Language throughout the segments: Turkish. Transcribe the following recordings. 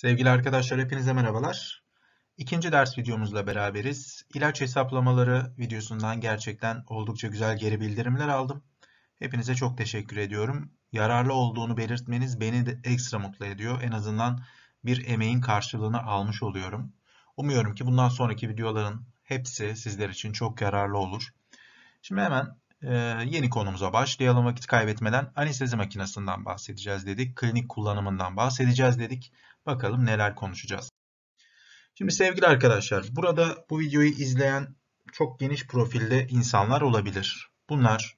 Sevgili arkadaşlar hepinize merhabalar. İkinci ders videomuzla beraberiz. İlaç hesaplamaları videosundan gerçekten oldukça güzel geri bildirimler aldım. Hepinize çok teşekkür ediyorum. Yararlı olduğunu belirtmeniz beni de ekstra mutlu ediyor. En azından bir emeğin karşılığını almış oluyorum. Umuyorum ki bundan sonraki videoların hepsi sizler için çok yararlı olur. Şimdi hemen ee, yeni konumuza başlayalım vakit kaybetmeden. Anestezi makinesinden bahsedeceğiz dedik. Klinik kullanımından bahsedeceğiz dedik. Bakalım neler konuşacağız. Şimdi sevgili arkadaşlar burada bu videoyu izleyen çok geniş profilde insanlar olabilir. Bunlar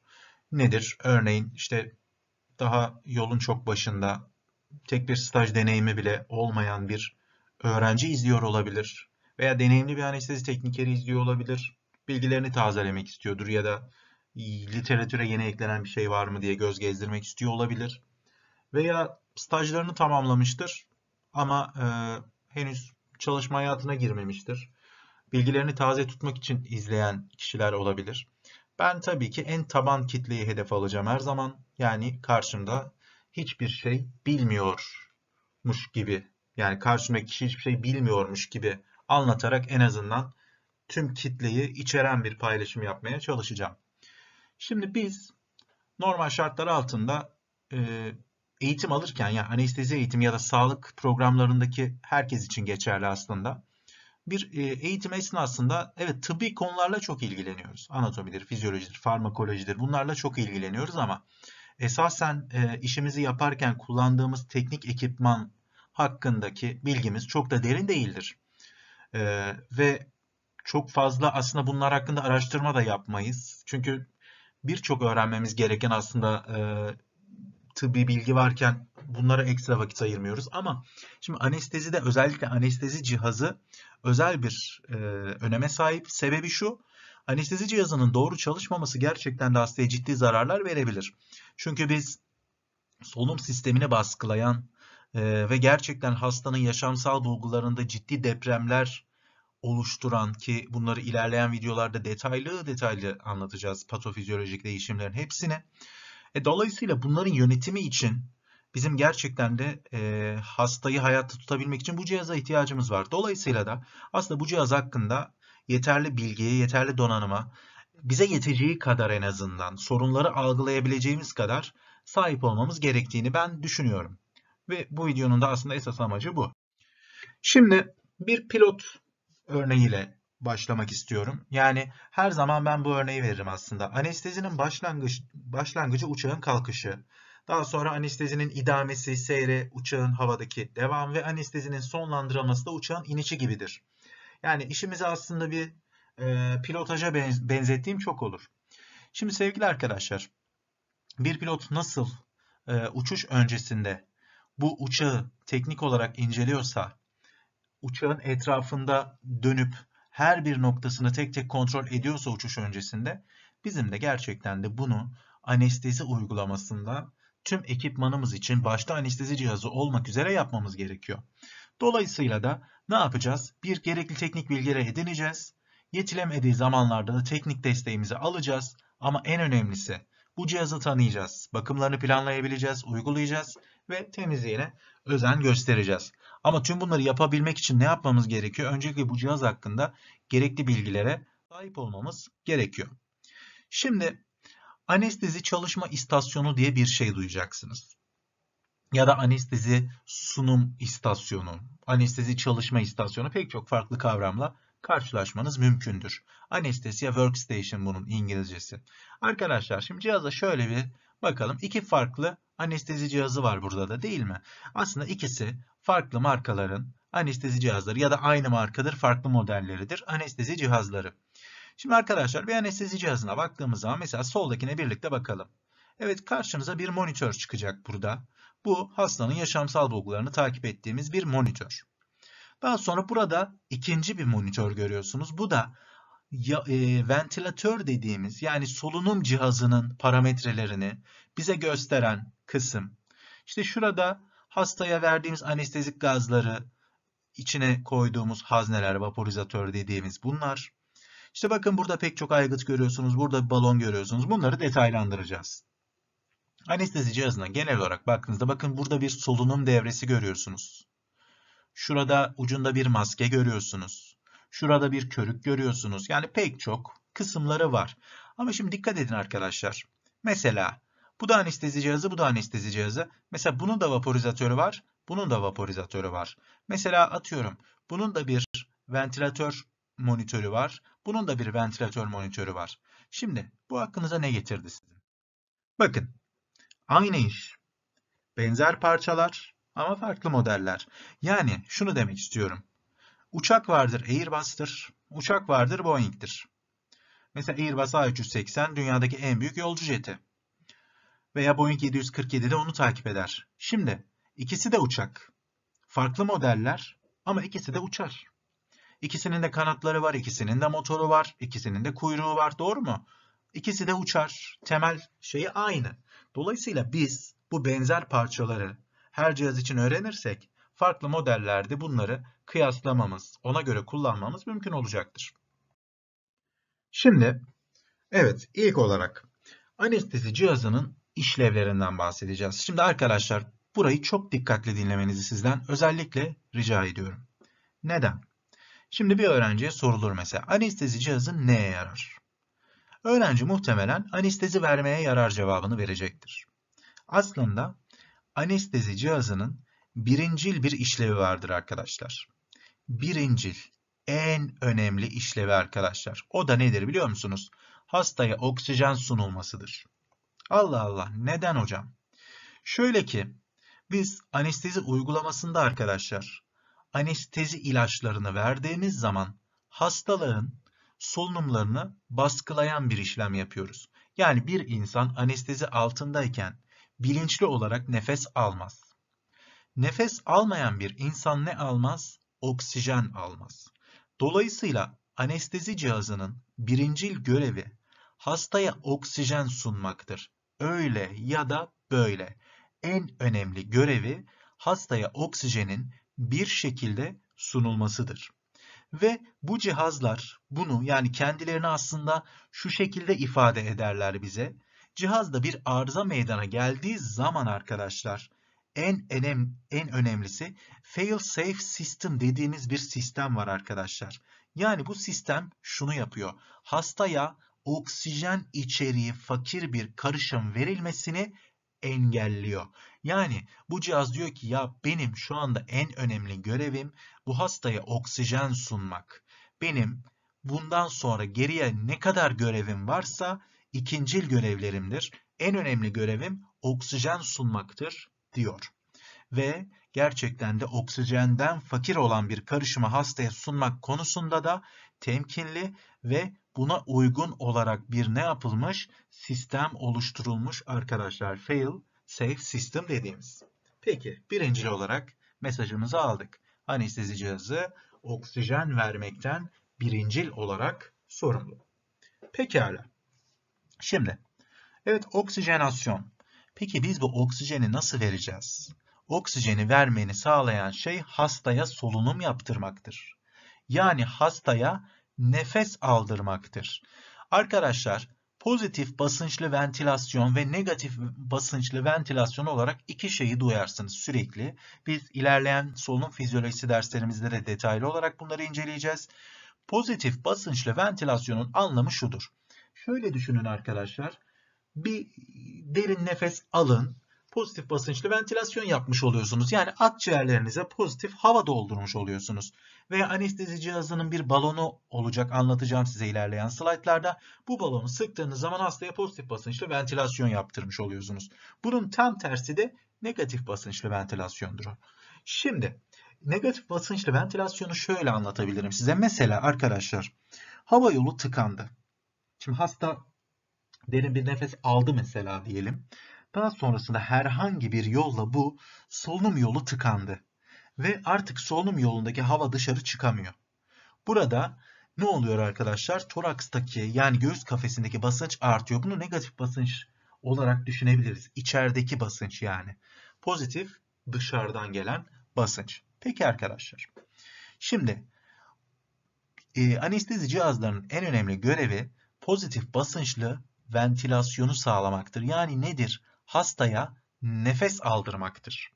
nedir? Örneğin işte daha yolun çok başında tek bir staj deneyimi bile olmayan bir öğrenci izliyor olabilir veya deneyimli bir anestezi teknikeri izliyor olabilir. Bilgilerini tazelemek istiyordur ya da literatüre yeni eklenen bir şey var mı diye göz gezdirmek istiyor olabilir. Veya stajlarını tamamlamıştır ama e, henüz çalışma hayatına girmemiştir. Bilgilerini taze tutmak için izleyen kişiler olabilir. Ben tabii ki en taban kitleyi hedef alacağım her zaman. Yani karşımda hiçbir şey bilmiyormuş gibi yani karşımdaki kişi hiçbir şey bilmiyormuş gibi anlatarak en azından tüm kitleyi içeren bir paylaşım yapmaya çalışacağım. Şimdi biz normal şartlar altında e, eğitim alırken yani anestezi eğitimi ya da sağlık programlarındaki herkes için geçerli aslında. Bir e, eğitim esnasında evet tıbbi konularla çok ilgileniyoruz. Anatomidir, fizyolojidir, farmakolojidir bunlarla çok ilgileniyoruz ama esasen e, işimizi yaparken kullandığımız teknik ekipman hakkındaki bilgimiz çok da derin değildir. ve çok fazla aslında bunlar hakkında araştırma da yapmayız. Çünkü birçok öğrenmemiz gereken aslında e, tıbbi bilgi varken bunlara ekstra vakit ayırmıyoruz. Ama şimdi anestezi de özellikle anestezi cihazı özel bir e, öneme sahip. Sebebi şu, anestezi cihazının doğru çalışmaması gerçekten de hastaya ciddi zararlar verebilir. Çünkü biz solunum sistemini baskılayan e, ve gerçekten hastanın yaşamsal bulgularında ciddi depremler oluşturan ki bunları ilerleyen videolarda detaylı detaylı anlatacağız patofizyolojik değişimlerin hepsini. E, dolayısıyla bunların yönetimi için bizim gerçekten de e, hastayı hayatta tutabilmek için bu cihaza ihtiyacımız var. Dolayısıyla da aslında bu cihaz hakkında yeterli bilgiye, yeterli donanıma, bize yeteceği kadar en azından sorunları algılayabileceğimiz kadar sahip olmamız gerektiğini ben düşünüyorum. Ve bu videonun da aslında esas amacı bu. Şimdi bir pilot örneğiyle başlamak istiyorum. Yani her zaman ben bu örneği veririm aslında. Anestezinin başlangıç, başlangıcı uçağın kalkışı. Daha sonra anestezinin idamesi, seyri, uçağın havadaki devam ve anestezinin sonlandırılması da uçağın inişi gibidir. Yani işimizi aslında bir e, pilotaja benzettiğim çok olur. Şimdi sevgili arkadaşlar, bir pilot nasıl e, uçuş öncesinde bu uçağı teknik olarak inceliyorsa uçağın etrafında dönüp her bir noktasını tek tek kontrol ediyorsa uçuş öncesinde bizim de gerçekten de bunu anestezi uygulamasında tüm ekipmanımız için başta anestezi cihazı olmak üzere yapmamız gerekiyor. Dolayısıyla da ne yapacağız? Bir gerekli teknik bilgileri edineceğiz. Yetilemediği zamanlarda da teknik desteğimizi alacağız. Ama en önemlisi bu cihazı tanıyacağız. Bakımlarını planlayabileceğiz, uygulayacağız ve temizliğine özen göstereceğiz. Ama tüm bunları yapabilmek için ne yapmamız gerekiyor? Öncelikle bu cihaz hakkında gerekli bilgilere sahip olmamız gerekiyor. Şimdi anestezi çalışma istasyonu diye bir şey duyacaksınız. Ya da anestezi sunum istasyonu, anestezi çalışma istasyonu pek çok farklı kavramla karşılaşmanız mümkündür. Anestezi workstation bunun İngilizcesi. Arkadaşlar şimdi cihaza şöyle bir bakalım. İki farklı anestezi cihazı var burada da değil mi? Aslında ikisi farklı markaların anestezi cihazları ya da aynı markadır farklı modelleridir anestezi cihazları. Şimdi arkadaşlar bir anestezi cihazına baktığımız zaman mesela soldakine birlikte bakalım. Evet karşınıza bir monitör çıkacak burada. Bu hastanın yaşamsal bulgularını takip ettiğimiz bir monitör. Daha sonra burada ikinci bir monitör görüyorsunuz. Bu da ya, e, ventilatör dediğimiz yani solunum cihazının parametrelerini bize gösteren kısım. İşte şurada hastaya verdiğimiz anestezik gazları içine koyduğumuz hazneler, vaporizatör dediğimiz bunlar. İşte bakın burada pek çok aygıt görüyorsunuz, burada balon görüyorsunuz. Bunları detaylandıracağız. Anestezi cihazına genel olarak baktığınızda bakın burada bir solunum devresi görüyorsunuz. Şurada ucunda bir maske görüyorsunuz. Şurada bir körük görüyorsunuz. Yani pek çok kısımları var. Ama şimdi dikkat edin arkadaşlar. Mesela bu da anestezi cihazı, bu da anestezi cihazı. Mesela bunun da vaporizatörü var, bunun da vaporizatörü var. Mesela atıyorum bunun da bir ventilatör monitörü var, bunun da bir ventilatör monitörü var. Şimdi bu aklınıza ne getirdi sizin? Bakın aynı iş, benzer parçalar ama farklı modeller. Yani şunu demek istiyorum. Uçak vardır Airbus'tır, uçak vardır Boeing'tir. Mesela Airbus A380 dünyadaki en büyük yolcu jeti veya Boeing 747 de onu takip eder. Şimdi ikisi de uçak. Farklı modeller ama ikisi de uçar. İkisinin de kanatları var, ikisinin de motoru var, ikisinin de kuyruğu var. Doğru mu? İkisi de uçar. Temel şeyi aynı. Dolayısıyla biz bu benzer parçaları her cihaz için öğrenirsek farklı modellerde bunları kıyaslamamız, ona göre kullanmamız mümkün olacaktır. Şimdi evet ilk olarak anestezi cihazının işlevlerinden bahsedeceğiz. Şimdi arkadaşlar burayı çok dikkatli dinlemenizi sizden özellikle rica ediyorum. Neden? Şimdi bir öğrenciye sorulur mesela anestezi cihazı neye yarar? Öğrenci muhtemelen anestezi vermeye yarar cevabını verecektir. Aslında anestezi cihazının birincil bir işlevi vardır arkadaşlar. Birincil, en önemli işlevi arkadaşlar. O da nedir biliyor musunuz? Hastaya oksijen sunulmasıdır. Allah Allah neden hocam? Şöyle ki biz anestezi uygulamasında arkadaşlar anestezi ilaçlarını verdiğimiz zaman hastaların solunumlarını baskılayan bir işlem yapıyoruz. Yani bir insan anestezi altındayken bilinçli olarak nefes almaz. Nefes almayan bir insan ne almaz? Oksijen almaz. Dolayısıyla anestezi cihazının birincil görevi hastaya oksijen sunmaktır. Öyle ya da böyle. En önemli görevi hastaya oksijenin bir şekilde sunulmasıdır. Ve bu cihazlar bunu yani kendilerini aslında şu şekilde ifade ederler bize. Cihazda bir arıza meydana geldiği zaman arkadaşlar en önem en önemlisi fail safe system dediğimiz bir sistem var arkadaşlar. Yani bu sistem şunu yapıyor. Hastaya oksijen içeriği fakir bir karışım verilmesini engelliyor. Yani bu cihaz diyor ki ya benim şu anda en önemli görevim bu hastaya oksijen sunmak. Benim bundan sonra geriye ne kadar görevim varsa ikincil görevlerimdir. En önemli görevim oksijen sunmaktır diyor. Ve gerçekten de oksijenden fakir olan bir karışımı hastaya sunmak konusunda da temkinli ve Buna uygun olarak bir ne yapılmış? Sistem oluşturulmuş arkadaşlar. Fail safe system dediğimiz. Peki birinci olarak mesajımızı aldık. Anestezi cihazı oksijen vermekten birincil olarak sorumlu. Pekala. Şimdi evet oksijenasyon. Peki biz bu oksijeni nasıl vereceğiz? Oksijeni vermeni sağlayan şey hastaya solunum yaptırmaktır. Yani hastaya nefes aldırmaktır. Arkadaşlar pozitif basınçlı ventilasyon ve negatif basınçlı ventilasyon olarak iki şeyi duyarsınız sürekli. Biz ilerleyen solunum fizyolojisi derslerimizde de detaylı olarak bunları inceleyeceğiz. Pozitif basınçlı ventilasyonun anlamı şudur. Şöyle düşünün arkadaşlar. Bir derin nefes alın pozitif basınçlı ventilasyon yapmış oluyorsunuz. Yani akciğerlerinize pozitif hava doldurmuş oluyorsunuz. Ve anestezi cihazının bir balonu olacak anlatacağım size ilerleyen slaytlarda. Bu balonu sıktığınız zaman hastaya pozitif basınçlı ventilasyon yaptırmış oluyorsunuz. Bunun tam tersi de negatif basınçlı ventilasyondur. Şimdi negatif basınçlı ventilasyonu şöyle anlatabilirim size. Mesela arkadaşlar hava yolu tıkandı. Şimdi hasta derin bir nefes aldı mesela diyelim daha sonrasında herhangi bir yolla bu solunum yolu tıkandı ve artık solunum yolundaki hava dışarı çıkamıyor. Burada ne oluyor arkadaşlar? Torakstaki yani göğüs kafesindeki basınç artıyor. Bunu negatif basınç olarak düşünebiliriz. İçerideki basınç yani. Pozitif dışarıdan gelen basınç. Peki arkadaşlar. Şimdi e, anestezi cihazlarının en önemli görevi pozitif basınçlı ventilasyonu sağlamaktır. Yani nedir? hastaya nefes aldırmaktır.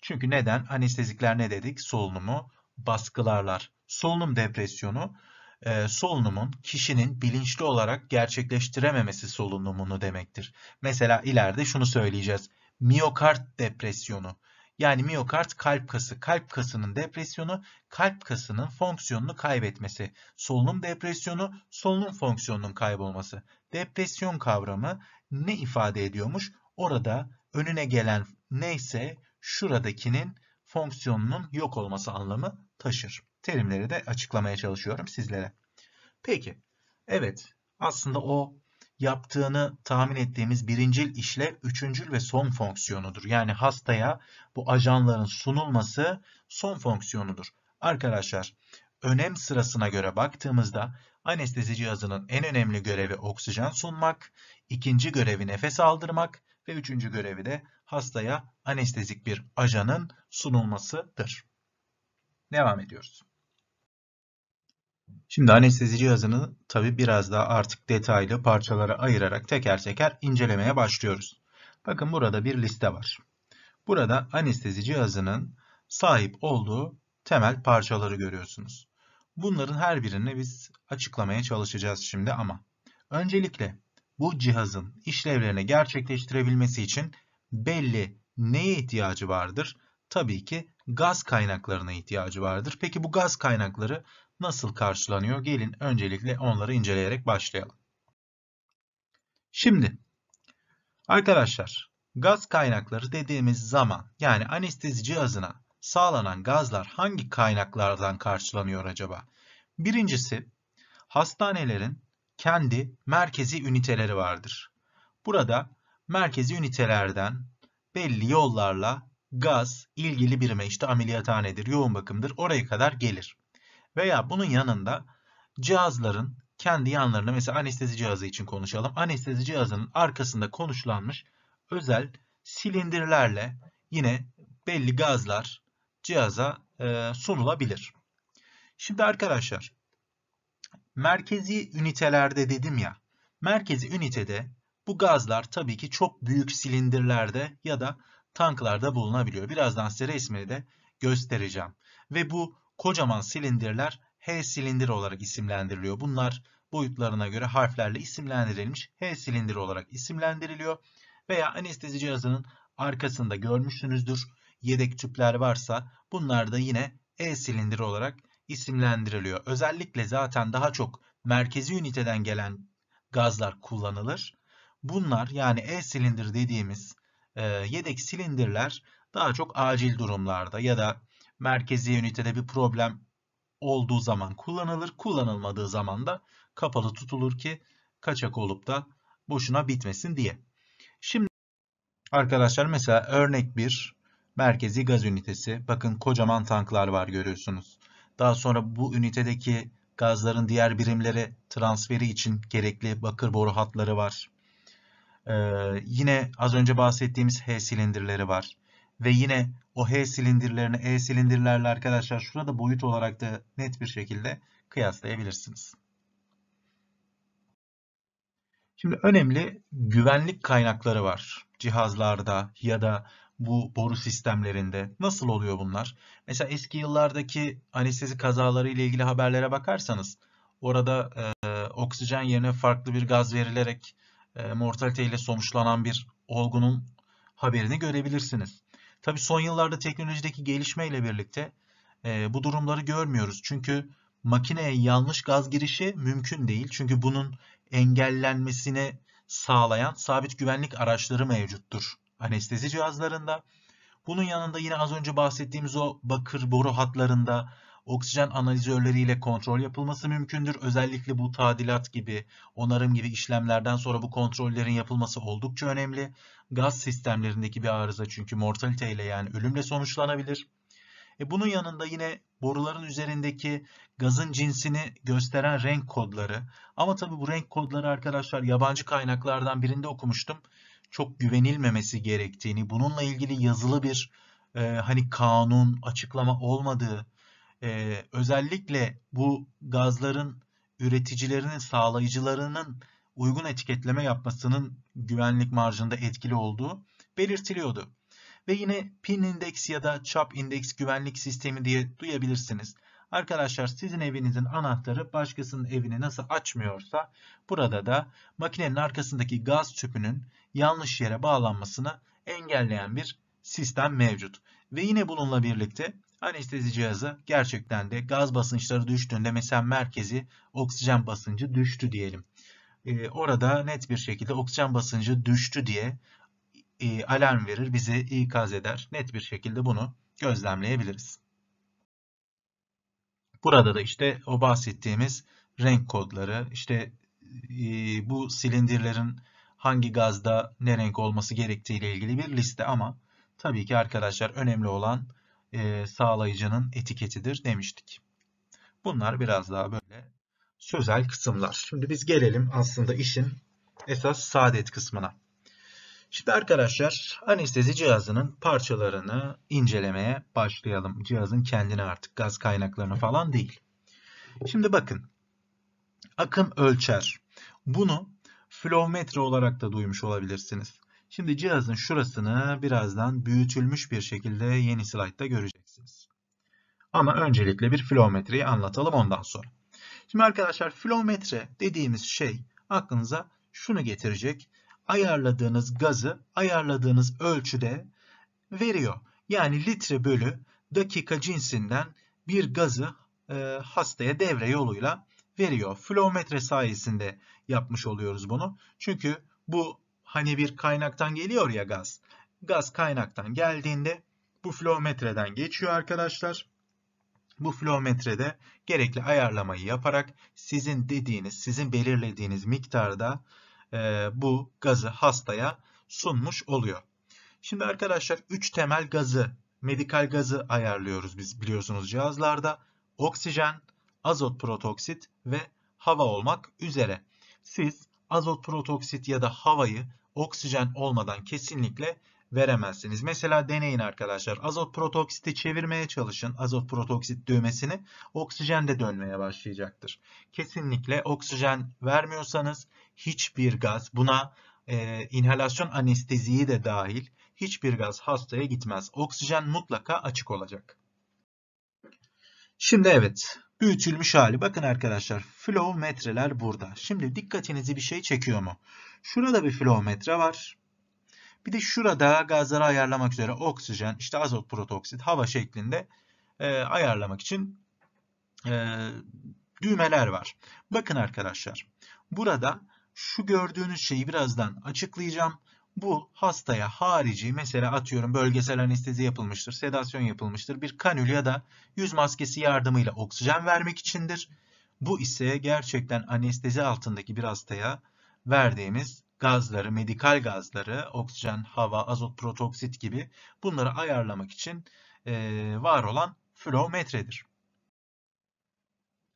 Çünkü neden? Anestezikler ne dedik? Solunumu baskılarlar. Solunum depresyonu e, solunumun kişinin bilinçli olarak gerçekleştirememesi solunumunu demektir. Mesela ileride şunu söyleyeceğiz. Miyokard depresyonu. Yani miyokart kalp kası. Kalp kasının depresyonu, kalp kasının fonksiyonunu kaybetmesi. Solunum depresyonu, solunum fonksiyonunun kaybolması. Depresyon kavramı ne ifade ediyormuş? Orada önüne gelen neyse şuradakinin fonksiyonunun yok olması anlamı taşır. Terimleri de açıklamaya çalışıyorum sizlere. Peki, evet aslında o yaptığını tahmin ettiğimiz birincil işle üçüncül ve son fonksiyonudur. Yani hastaya bu ajanların sunulması son fonksiyonudur. Arkadaşlar önem sırasına göre baktığımızda anestezi cihazının en önemli görevi oksijen sunmak, ikinci görevi nefes aldırmak, ve üçüncü görevi de hastaya anestezik bir ajanın sunulmasıdır. Devam ediyoruz. Şimdi anestezi cihazını tabi biraz daha artık detaylı parçalara ayırarak teker teker incelemeye başlıyoruz. Bakın burada bir liste var. Burada anestezi cihazının sahip olduğu temel parçaları görüyorsunuz. Bunların her birini biz açıklamaya çalışacağız şimdi ama öncelikle bu cihazın işlevlerini gerçekleştirebilmesi için belli neye ihtiyacı vardır? Tabii ki gaz kaynaklarına ihtiyacı vardır. Peki bu gaz kaynakları nasıl karşılanıyor? Gelin öncelikle onları inceleyerek başlayalım. Şimdi arkadaşlar gaz kaynakları dediğimiz zaman yani anestezi cihazına sağlanan gazlar hangi kaynaklardan karşılanıyor acaba? Birincisi hastanelerin kendi merkezi üniteleri vardır. Burada merkezi ünitelerden belli yollarla gaz ilgili birime işte ameliyathanedir, yoğun bakımdır oraya kadar gelir. Veya bunun yanında cihazların kendi yanlarına mesela anestezi cihazı için konuşalım. Anestezi cihazının arkasında konuşlanmış özel silindirlerle yine belli gazlar cihaza e, sunulabilir. Şimdi arkadaşlar merkezi ünitelerde dedim ya. Merkezi ünitede bu gazlar tabii ki çok büyük silindirlerde ya da tanklarda bulunabiliyor. Birazdan size resmini de göstereceğim. Ve bu kocaman silindirler H silindir olarak isimlendiriliyor. Bunlar boyutlarına göre harflerle isimlendirilmiş H silindir olarak isimlendiriliyor. Veya anestezi cihazının arkasında görmüşsünüzdür. Yedek tüpler varsa bunlar da yine E silindir olarak isimlendiriliyor. Özellikle zaten daha çok merkezi üniteden gelen gazlar kullanılır. Bunlar yani E silindir dediğimiz e, yedek silindirler daha çok acil durumlarda ya da merkezi ünitede bir problem olduğu zaman kullanılır. Kullanılmadığı zaman da kapalı tutulur ki kaçak olup da boşuna bitmesin diye. Şimdi arkadaşlar mesela örnek bir merkezi gaz ünitesi. Bakın kocaman tanklar var görüyorsunuz. Daha sonra bu ünitedeki gazların diğer birimleri transferi için gerekli bakır boru hatları var. Ee, yine az önce bahsettiğimiz H silindirleri var. Ve yine o H silindirlerini E silindirlerle arkadaşlar şurada boyut olarak da net bir şekilde kıyaslayabilirsiniz. Şimdi önemli güvenlik kaynakları var cihazlarda ya da bu boru sistemlerinde? Nasıl oluyor bunlar? Mesela eski yıllardaki anestezi kazaları ile ilgili haberlere bakarsanız orada e, oksijen yerine farklı bir gaz verilerek e, mortalite ile sonuçlanan bir olgunun haberini görebilirsiniz. Tabi son yıllarda teknolojideki gelişme ile birlikte e, bu durumları görmüyoruz. Çünkü makineye yanlış gaz girişi mümkün değil. Çünkü bunun engellenmesini sağlayan sabit güvenlik araçları mevcuttur anestezi cihazlarında. Bunun yanında yine az önce bahsettiğimiz o bakır boru hatlarında oksijen analizörleriyle kontrol yapılması mümkündür. Özellikle bu tadilat gibi, onarım gibi işlemlerden sonra bu kontrollerin yapılması oldukça önemli. Gaz sistemlerindeki bir arıza çünkü mortaliteyle yani ölümle sonuçlanabilir. E bunun yanında yine boruların üzerindeki gazın cinsini gösteren renk kodları. Ama tabii bu renk kodları arkadaşlar yabancı kaynaklardan birinde okumuştum çok güvenilmemesi gerektiğini, bununla ilgili yazılı bir e, hani kanun açıklama olmadığı, e, özellikle bu gazların üreticilerinin, sağlayıcılarının uygun etiketleme yapmasının güvenlik marjında etkili olduğu belirtiliyordu. Ve yine PIN indeks ya da CHAP indeks güvenlik sistemi diye duyabilirsiniz. Arkadaşlar sizin evinizin anahtarı başkasının evini nasıl açmıyorsa burada da makinenin arkasındaki gaz tüpünün yanlış yere bağlanmasını engelleyen bir sistem mevcut. Ve yine bununla birlikte anestezi cihazı gerçekten de gaz basınçları düştüğünde mesela merkezi oksijen basıncı düştü diyelim. Ee, orada net bir şekilde oksijen basıncı düştü diye e, alarm verir, bize ikaz eder. Net bir şekilde bunu gözlemleyebiliriz. Burada da işte o bahsettiğimiz renk kodları, işte e, bu silindirlerin hangi gazda ne renk olması gerektiği ile ilgili bir liste ama tabii ki arkadaşlar önemli olan e, sağlayıcının etiketidir demiştik. Bunlar biraz daha böyle sözel kısımlar. Şimdi biz gelelim aslında işin esas saadet kısmına. Şimdi arkadaşlar anestezi cihazının parçalarını incelemeye başlayalım. Cihazın kendine artık gaz kaynaklarını falan değil. Şimdi bakın akım ölçer. Bunu flowmetre olarak da duymuş olabilirsiniz. Şimdi cihazın şurasını birazdan büyütülmüş bir şekilde yeni slaytta göreceksiniz. Ama öncelikle bir flowmetreyi anlatalım ondan sonra. Şimdi arkadaşlar flowmetre dediğimiz şey aklınıza şunu getirecek ayarladığınız gazı ayarladığınız ölçüde veriyor. Yani litre bölü dakika cinsinden bir gazı e, hastaya devre yoluyla veriyor. Flometre sayesinde yapmış oluyoruz bunu. Çünkü bu hani bir kaynaktan geliyor ya gaz. Gaz kaynaktan geldiğinde bu flometreden geçiyor arkadaşlar. Bu flometrede gerekli ayarlamayı yaparak sizin dediğiniz, sizin belirlediğiniz miktarda e, bu gazı hastaya sunmuş oluyor. Şimdi arkadaşlar 3 temel gazı, medikal gazı ayarlıyoruz biz biliyorsunuz cihazlarda. Oksijen, azot protoksit ve hava olmak üzere. Siz azot protoksit ya da havayı oksijen olmadan kesinlikle veremezsiniz. Mesela deneyin arkadaşlar. Azot protoksiti çevirmeye çalışın. Azot protoksit düğmesini oksijen de dönmeye başlayacaktır. Kesinlikle oksijen vermiyorsanız hiçbir gaz buna e, inhalasyon anesteziyi de dahil hiçbir gaz hastaya gitmez. Oksijen mutlaka açık olacak. Şimdi evet büyütülmüş hali. Bakın arkadaşlar flowmetreler burada. Şimdi dikkatinizi bir şey çekiyor mu? Şurada bir flowmetre var. Bir de şurada gazları ayarlamak üzere oksijen, işte azot, protoksit, hava şeklinde e, ayarlamak için e, düğmeler var. Bakın arkadaşlar burada şu gördüğünüz şeyi birazdan açıklayacağım. Bu hastaya harici mesela atıyorum bölgesel anestezi yapılmıştır, sedasyon yapılmıştır. Bir kanül ya da yüz maskesi yardımıyla oksijen vermek içindir. Bu ise gerçekten anestezi altındaki bir hastaya verdiğimiz gazları, medikal gazları, oksijen, hava, azot, protoksit gibi bunları ayarlamak için var olan flometredir.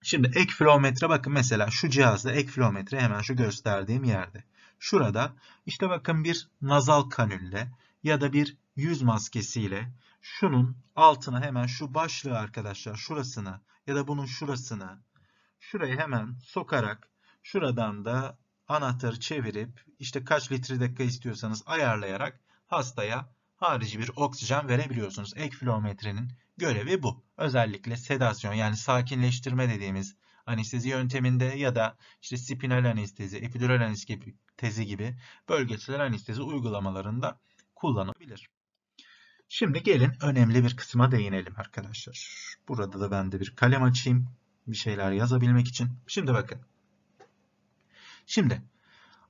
Şimdi ek filometre bakın mesela şu cihazda ek filometre hemen şu gösterdiğim yerde. Şurada işte bakın bir nazal kanülle ya da bir yüz maskesiyle şunun altına hemen şu başlığı arkadaşlar şurasını ya da bunun şurasını şurayı hemen sokarak şuradan da anahtarı çevirip işte kaç litre dakika istiyorsanız ayarlayarak hastaya harici bir oksijen verebiliyorsunuz. Ek filometrenin görevi bu. Özellikle sedasyon yani sakinleştirme dediğimiz anestezi yönteminde ya da işte spinal anestezi, epidural anestezi gibi bölgesel anestezi uygulamalarında kullanılabilir. Şimdi gelin önemli bir kısma değinelim arkadaşlar. Burada da ben de bir kalem açayım bir şeyler yazabilmek için. Şimdi bakın. Şimdi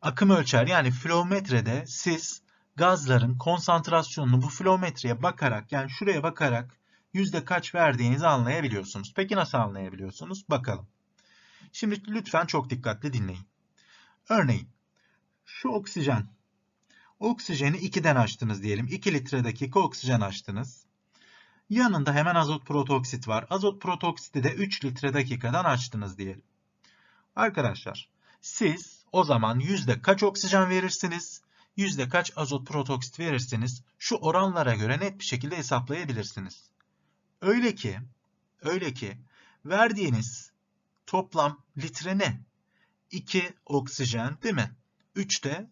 akım ölçer yani flometrede siz gazların konsantrasyonunu bu flometreye bakarak yani şuraya bakarak yüzde kaç verdiğinizi anlayabiliyorsunuz. Peki nasıl anlayabiliyorsunuz? Bakalım. Şimdi lütfen çok dikkatli dinleyin. Örneğin şu oksijen. Oksijeni 2'den açtınız diyelim. 2 litre dakika oksijen açtınız. Yanında hemen azot protoksit var. Azot protoksiti de 3 litre dakikadan açtınız diyelim. Arkadaşlar siz o zaman yüzde kaç oksijen verirsiniz? Yüzde kaç azot protoksit verirsiniz? Şu oranlara göre net bir şekilde hesaplayabilirsiniz. Öyle ki, öyle ki verdiğiniz toplam litre ne? 2 oksijen değil mi? 3 de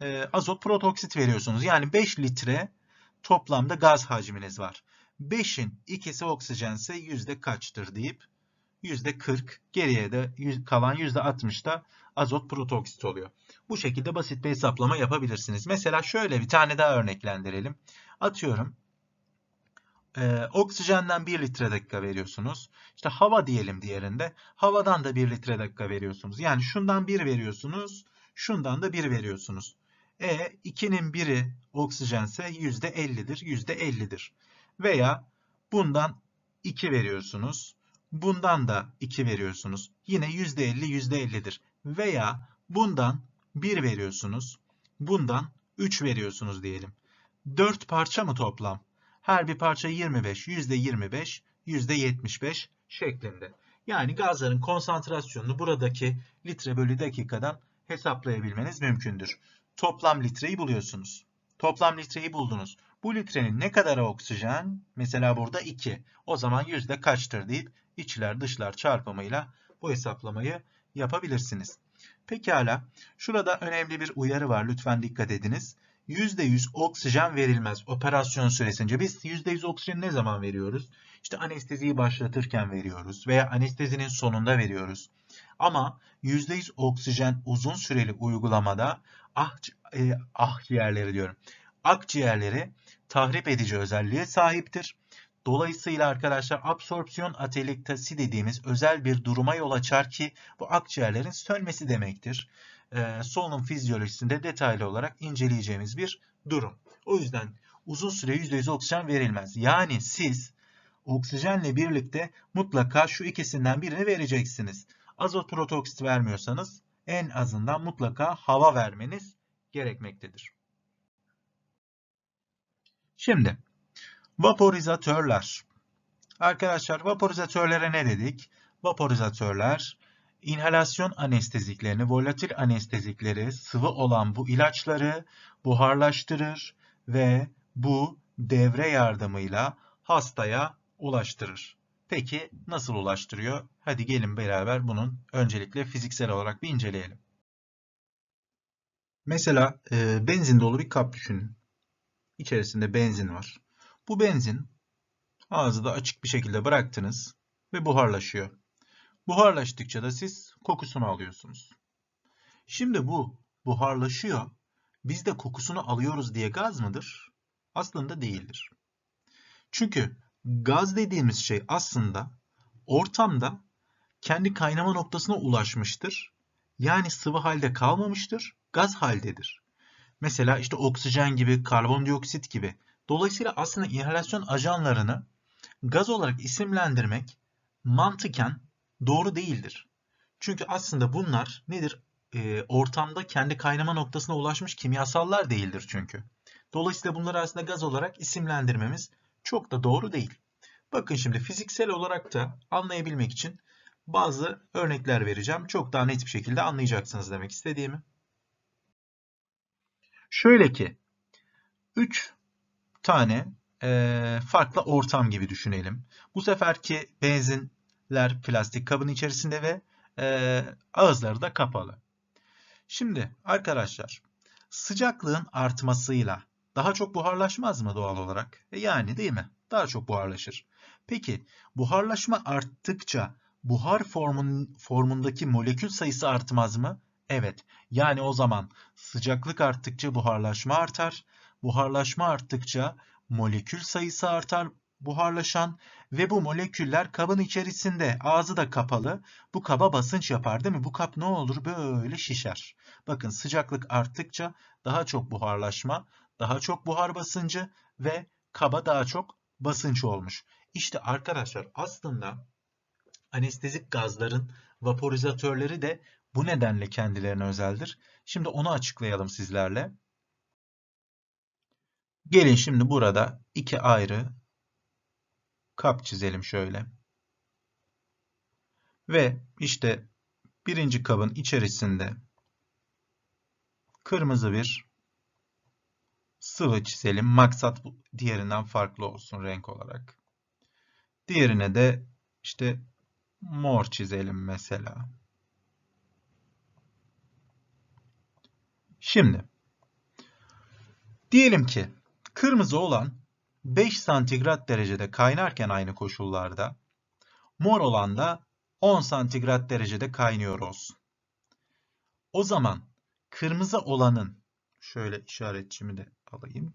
e, azot protoksit veriyorsunuz. Yani 5 litre toplamda gaz hacminiz var. 5'in ikisi oksijense yüzde kaçtır deyip yüzde 40 geriye de kalan yüzde 60 da azot protoksit oluyor. Bu şekilde basit bir hesaplama yapabilirsiniz. Mesela şöyle bir tane daha örneklendirelim. Atıyorum e, oksijenden 1 litre dakika veriyorsunuz. İşte hava diyelim diğerinde. Havadan da 1 litre dakika veriyorsunuz. Yani şundan 1 veriyorsunuz. Şundan da 1 veriyorsunuz. E 2'nin 1'i oksijense %50'dir. %50'dir. Veya bundan 2 veriyorsunuz. Bundan da 2 veriyorsunuz. Yine %50 %50'dir. Veya bundan 1 veriyorsunuz. Bundan 3 veriyorsunuz diyelim. 4 parça mı toplam? Her bir parça 25, %25, %75 şeklinde. Yani gazların konsantrasyonunu buradaki litre bölü dakikadan hesaplayabilmeniz mümkündür. Toplam litreyi buluyorsunuz. Toplam litreyi buldunuz. Bu litrenin ne kadar oksijen? Mesela burada 2. O zaman yüzde kaçtır deyip içler dışlar çarpımıyla bu hesaplamayı yapabilirsiniz. Pekala. Şurada önemli bir uyarı var. Lütfen dikkat ediniz. %100 oksijen verilmez operasyon süresince. Biz %100 oksijen ne zaman veriyoruz? İşte anesteziyi başlatırken veriyoruz veya anestezinin sonunda veriyoruz. Ama %100 oksijen uzun süreli uygulamada ah, e, ah ciğerleri diyorum. Akciğerleri tahrip edici özelliğe sahiptir. Dolayısıyla arkadaşlar absorpsiyon atelektasi dediğimiz özel bir duruma yol açar ki bu akciğerlerin sönmesi demektir. Ee, solunum fizyolojisinde detaylı olarak inceleyeceğimiz bir durum. O yüzden uzun süre %100 oksijen verilmez. Yani siz oksijenle birlikte mutlaka şu ikisinden birini vereceksiniz. Azot protoksit vermiyorsanız en azından mutlaka hava vermeniz gerekmektedir. Şimdi vaporizatörler. Arkadaşlar vaporizatörlere ne dedik? Vaporizatörler İnhalasyon anesteziklerini, volatil anestezikleri sıvı olan bu ilaçları buharlaştırır ve bu devre yardımıyla hastaya ulaştırır. Peki nasıl ulaştırıyor? Hadi gelin beraber bunun öncelikle fiziksel olarak bir inceleyelim. Mesela e, benzin dolu bir kap düşünün. İçerisinde benzin var. Bu benzin ağzı da açık bir şekilde bıraktınız ve buharlaşıyor. Buharlaştıkça da siz kokusunu alıyorsunuz. Şimdi bu buharlaşıyor, biz de kokusunu alıyoruz diye gaz mıdır? Aslında değildir. Çünkü gaz dediğimiz şey aslında ortamda kendi kaynama noktasına ulaşmıştır. Yani sıvı halde kalmamıştır, gaz haldedir. Mesela işte oksijen gibi, karbondioksit gibi. Dolayısıyla aslında inhalasyon ajanlarını gaz olarak isimlendirmek mantıken doğru değildir. Çünkü aslında bunlar nedir? E, ortamda kendi kaynama noktasına ulaşmış kimyasallar değildir çünkü. Dolayısıyla bunları aslında gaz olarak isimlendirmemiz çok da doğru değil. Bakın şimdi fiziksel olarak da anlayabilmek için bazı örnekler vereceğim. Çok daha net bir şekilde anlayacaksınız demek istediğimi. Şöyle ki 3 tane e, farklı ortam gibi düşünelim. Bu seferki benzin ler plastik kabın içerisinde ve e, ağızları da kapalı. Şimdi arkadaşlar sıcaklığın artmasıyla daha çok buharlaşmaz mı doğal olarak? E yani değil mi? Daha çok buharlaşır. Peki buharlaşma arttıkça buhar formun, formundaki molekül sayısı artmaz mı? Evet. Yani o zaman sıcaklık arttıkça buharlaşma artar. Buharlaşma arttıkça molekül sayısı artar buharlaşan ve bu moleküller kabın içerisinde ağzı da kapalı. Bu kaba basınç yapar değil mi? Bu kap ne olur? Böyle şişer. Bakın sıcaklık arttıkça daha çok buharlaşma, daha çok buhar basıncı ve kaba daha çok basınç olmuş. İşte arkadaşlar aslında anestezik gazların vaporizatörleri de bu nedenle kendilerine özeldir. Şimdi onu açıklayalım sizlerle. Gelin şimdi burada iki ayrı kap çizelim şöyle. Ve işte birinci kabın içerisinde kırmızı bir sıvı çizelim. Maksat diğerinden farklı olsun renk olarak. Diğerine de işte mor çizelim mesela. Şimdi diyelim ki kırmızı olan 5 santigrat derecede kaynarken aynı koşullarda mor olan da 10 santigrat derecede kaynıyor olsun. O zaman kırmızı olanın şöyle işaretçimi de alayım.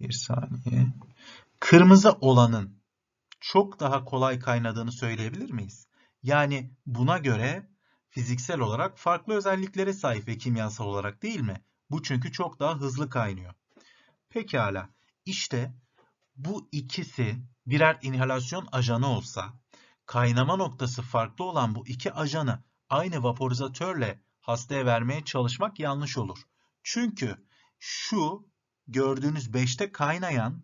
Bir saniye. Kırmızı olanın çok daha kolay kaynadığını söyleyebilir miyiz? Yani buna göre fiziksel olarak farklı özelliklere sahip ve kimyasal olarak değil mi? Bu çünkü çok daha hızlı kaynıyor. Pekala. İşte bu ikisi birer inhalasyon ajanı olsa, kaynama noktası farklı olan bu iki ajanı aynı vaporizatörle hastaya vermeye çalışmak yanlış olur. Çünkü şu gördüğünüz 5'te kaynayan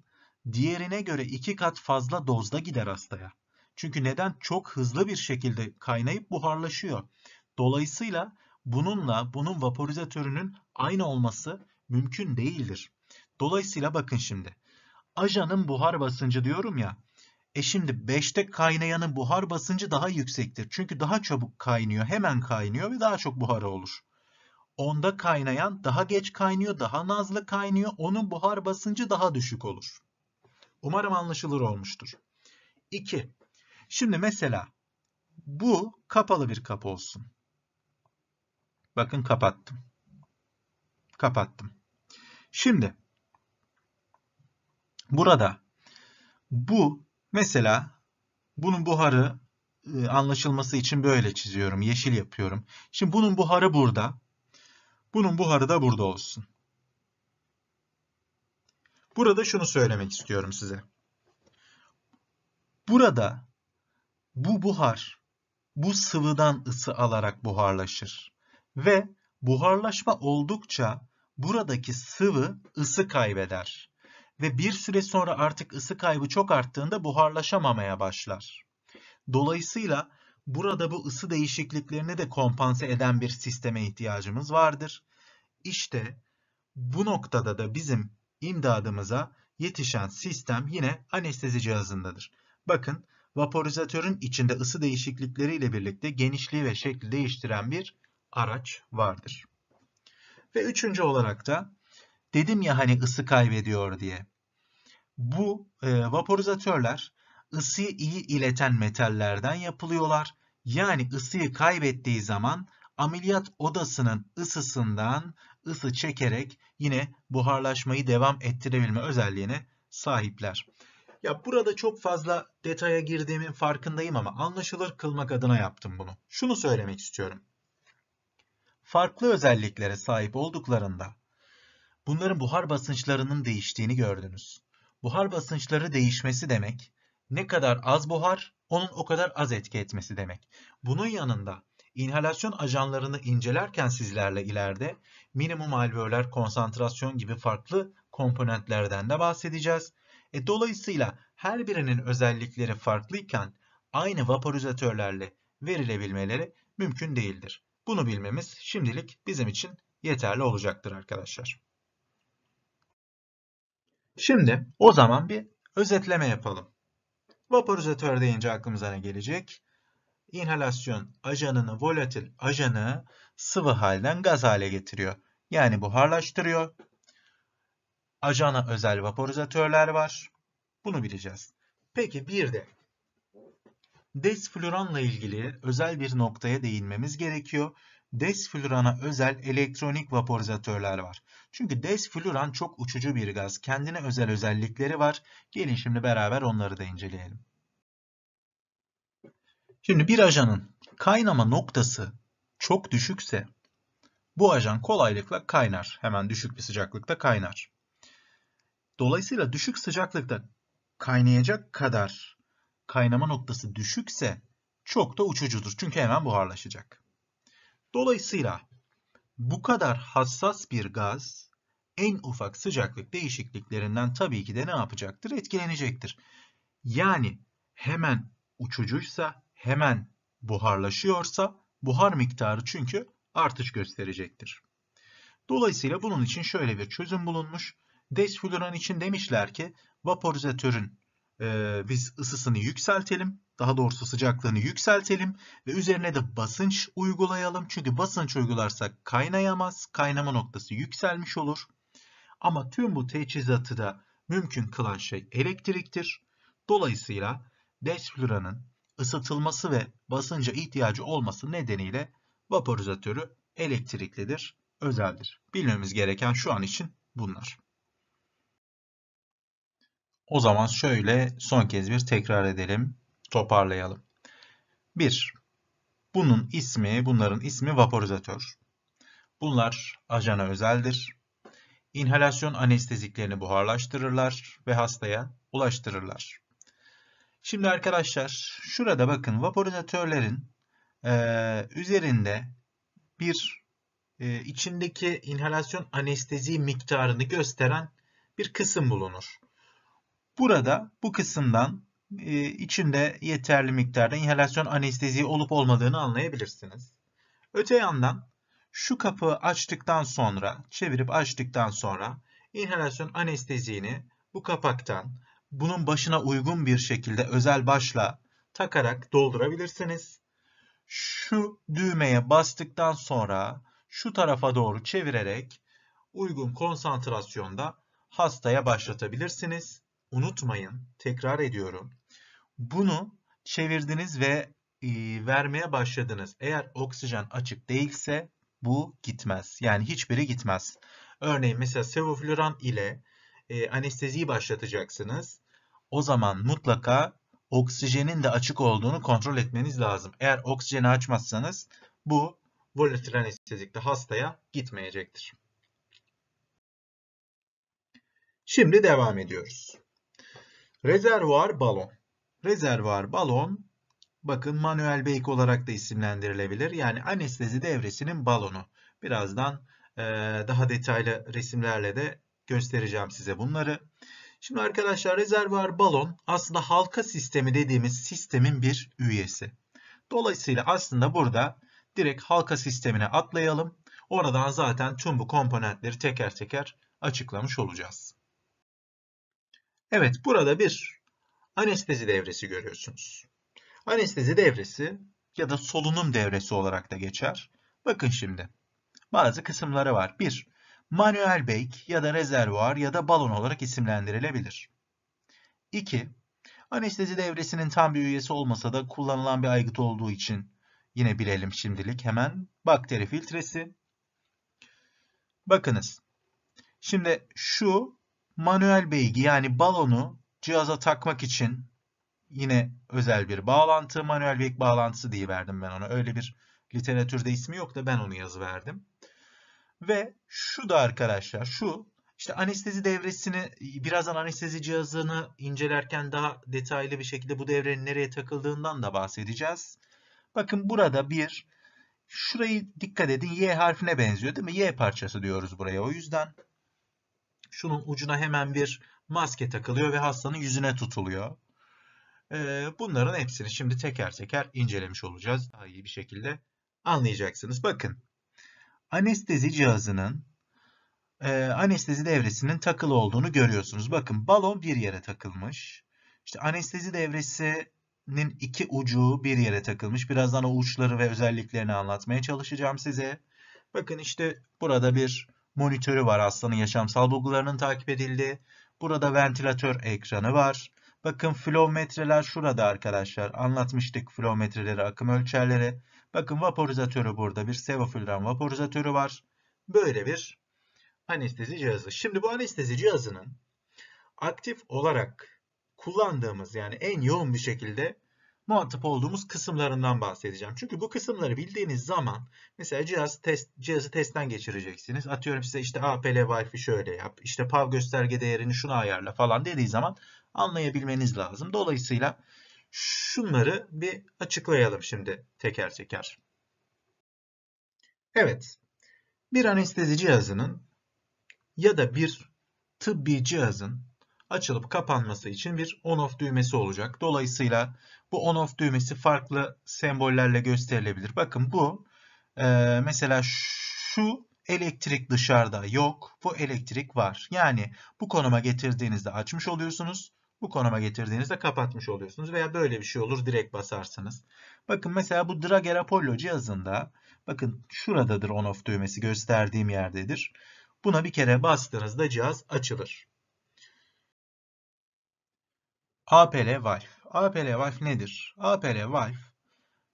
diğerine göre 2 kat fazla dozda gider hastaya. Çünkü neden çok hızlı bir şekilde kaynayıp buharlaşıyor. Dolayısıyla bununla bunun vaporizatörünün aynı olması mümkün değildir. Dolayısıyla bakın şimdi. Ajanın buhar basıncı diyorum ya. E şimdi 5'te kaynayanın buhar basıncı daha yüksektir. Çünkü daha çabuk kaynıyor, hemen kaynıyor ve daha çok buharı olur. 10'da kaynayan daha geç kaynıyor, daha nazlı kaynıyor. Onun buhar basıncı daha düşük olur. Umarım anlaşılır olmuştur. 2. Şimdi mesela bu kapalı bir kap olsun. Bakın kapattım. Kapattım. Şimdi Burada bu mesela bunun buharı e, anlaşılması için böyle çiziyorum. Yeşil yapıyorum. Şimdi bunun buharı burada. Bunun buharı da burada olsun. Burada şunu söylemek istiyorum size. Burada bu buhar bu sıvıdan ısı alarak buharlaşır ve buharlaşma oldukça buradaki sıvı ısı kaybeder ve bir süre sonra artık ısı kaybı çok arttığında buharlaşamamaya başlar. Dolayısıyla burada bu ısı değişikliklerini de kompanse eden bir sisteme ihtiyacımız vardır. İşte bu noktada da bizim imdadımıza yetişen sistem yine anestezi cihazındadır. Bakın vaporizatörün içinde ısı değişiklikleriyle birlikte genişliği ve şekli değiştiren bir araç vardır. Ve üçüncü olarak da dedim ya hani ısı kaybediyor diye. Bu e, vaporizatörler ısıyı iyi ileten metallerden yapılıyorlar. Yani ısıyı kaybettiği zaman ameliyat odasının ısısından ısı çekerek yine buharlaşmayı devam ettirebilme özelliğine sahipler. Ya burada çok fazla detaya girdiğimin farkındayım ama anlaşılır kılmak adına yaptım bunu. Şunu söylemek istiyorum. Farklı özelliklere sahip olduklarında bunların buhar basınçlarının değiştiğini gördünüz buhar basınçları değişmesi demek ne kadar az buhar onun o kadar az etki etmesi demek. Bunun yanında inhalasyon ajanlarını incelerken sizlerle ileride minimum alveoler konsantrasyon gibi farklı komponentlerden de bahsedeceğiz. E, dolayısıyla her birinin özellikleri farklıyken aynı vaporizatörlerle verilebilmeleri mümkün değildir. Bunu bilmemiz şimdilik bizim için yeterli olacaktır arkadaşlar. Şimdi o zaman bir özetleme yapalım. Vaporizatör deyince aklımıza ne gelecek? İnhalasyon ajanını, volatil ajanı sıvı halden gaz hale getiriyor. Yani buharlaştırıyor. Ajana özel vaporizatörler var. Bunu bileceğiz. Peki bir de desfluranla ilgili özel bir noktaya değinmemiz gerekiyor desflurana özel elektronik vaporizatörler var. Çünkü desfluran çok uçucu bir gaz. Kendine özel özellikleri var. Gelin şimdi beraber onları da inceleyelim. Şimdi bir ajanın kaynama noktası çok düşükse bu ajan kolaylıkla kaynar. Hemen düşük bir sıcaklıkta kaynar. Dolayısıyla düşük sıcaklıkta kaynayacak kadar kaynama noktası düşükse çok da uçucudur. Çünkü hemen buharlaşacak. Dolayısıyla bu kadar hassas bir gaz en ufak sıcaklık değişikliklerinden tabii ki de ne yapacaktır? Etkilenecektir. Yani hemen uçucuysa, hemen buharlaşıyorsa buhar miktarı çünkü artış gösterecektir. Dolayısıyla bunun için şöyle bir çözüm bulunmuş. Desflüran için demişler ki vaporizatörün e, biz ısısını yükseltelim daha doğrusu sıcaklığını yükseltelim ve üzerine de basınç uygulayalım. Çünkü basınç uygularsak kaynayamaz. Kaynama noktası yükselmiş olur. Ama tüm bu teçhizatı da mümkün kılan şey elektriktir. Dolayısıyla desfluranın ısıtılması ve basınca ihtiyacı olması nedeniyle vaporizatörü elektriklidir, özeldir. Bilmemiz gereken şu an için bunlar. O zaman şöyle son kez bir tekrar edelim toparlayalım. 1. Bunun ismi, bunların ismi vaporizatör. Bunlar ajana özeldir. İnhalasyon anesteziklerini buharlaştırırlar ve hastaya ulaştırırlar. Şimdi arkadaşlar şurada bakın vaporizatörlerin e, üzerinde bir e, içindeki inhalasyon anestezi miktarını gösteren bir kısım bulunur. Burada bu kısımdan e, içinde yeterli miktarda inhalasyon anestezi olup olmadığını anlayabilirsiniz. Öte yandan şu kapı açtıktan sonra, çevirip açtıktan sonra inhalasyon anesteziğini bu kapaktan bunun başına uygun bir şekilde özel başla takarak doldurabilirsiniz. Şu düğmeye bastıktan sonra şu tarafa doğru çevirerek uygun konsantrasyonda hastaya başlatabilirsiniz. Unutmayın, tekrar ediyorum. Bunu çevirdiniz ve e, vermeye başladınız. Eğer oksijen açık değilse bu gitmez. Yani hiçbiri gitmez. Örneğin mesela sevofluran ile e, anesteziyi başlatacaksınız. O zaman mutlaka oksijenin de açık olduğunu kontrol etmeniz lazım. Eğer oksijeni açmazsanız bu volatil anestezikte hastaya gitmeyecektir. Şimdi devam ediyoruz. Rezervuar balon. Rezervuar balon bakın manuel bake olarak da isimlendirilebilir. Yani anestezi devresinin balonu. Birazdan e, daha detaylı resimlerle de göstereceğim size bunları. Şimdi arkadaşlar rezervuar balon aslında halka sistemi dediğimiz sistemin bir üyesi. Dolayısıyla aslında burada direkt halka sistemine atlayalım. Oradan zaten tüm bu komponentleri teker teker açıklamış olacağız. Evet burada bir anestezi devresi görüyorsunuz. Anestezi devresi ya da solunum devresi olarak da geçer. Bakın şimdi. Bazı kısımları var. 1. Manuel beyk ya da rezervuar ya da balon olarak isimlendirilebilir. 2. Anestezi devresinin tam bir üyesi olmasa da kullanılan bir aygıt olduğu için yine bilelim şimdilik hemen bakteri filtresi. Bakınız. Şimdi şu manuel beygi yani balonu Cihaza takmak için yine özel bir bağlantı, manuel vek bağlantısı diye verdim ben ona. Öyle bir literatürde ismi yok da ben onu yazı verdim. Ve şu da arkadaşlar şu işte anestezi devresini birazdan anestezi cihazını incelerken daha detaylı bir şekilde bu devrenin nereye takıldığından da bahsedeceğiz. Bakın burada bir şurayı dikkat edin Y harfine benziyor değil mi? Y parçası diyoruz buraya o yüzden. Şunun ucuna hemen bir maske takılıyor ve hastanın yüzüne tutuluyor. Ee, bunların hepsini şimdi teker teker incelemiş olacağız. Daha iyi bir şekilde anlayacaksınız. Bakın anestezi cihazının e, anestezi devresinin takılı olduğunu görüyorsunuz. Bakın balon bir yere takılmış. İşte anestezi devresinin iki ucu bir yere takılmış. Birazdan o uçları ve özelliklerini anlatmaya çalışacağım size. Bakın işte burada bir monitörü var hastanın yaşamsal bulgularının takip edildiği. Burada ventilatör ekranı var. Bakın flowmetreler şurada arkadaşlar. Anlatmıştık flowmetreleri, akım ölçerleri. Bakın vaporizatörü burada. Bir sevofilran vaporizatörü var. Böyle bir anestezi cihazı. Şimdi bu anestezi cihazının aktif olarak kullandığımız yani en yoğun bir şekilde muhatap olduğumuz kısımlarından bahsedeceğim. Çünkü bu kısımları bildiğiniz zaman mesela cihaz test, cihazı testten geçireceksiniz. Atıyorum size işte APL Wi-Fi şöyle yap, işte PAV gösterge değerini şuna ayarla falan dediği zaman anlayabilmeniz lazım. Dolayısıyla şunları bir açıklayalım şimdi teker teker. Evet, bir anestezi cihazının ya da bir tıbbi cihazın açılıp kapanması için bir on-off düğmesi olacak. Dolayısıyla bu on off düğmesi farklı sembollerle gösterilebilir. Bakın bu e, mesela şu elektrik dışarıda yok. Bu elektrik var. Yani bu konuma getirdiğinizde açmış oluyorsunuz. Bu konuma getirdiğinizde kapatmış oluyorsunuz. Veya böyle bir şey olur direkt basarsınız. Bakın mesela bu Drager Apollo cihazında bakın şuradadır on off düğmesi gösterdiğim yerdedir. Buna bir kere bastığınızda cihaz açılır. APL Valve APR-Valve nedir? APR-Valve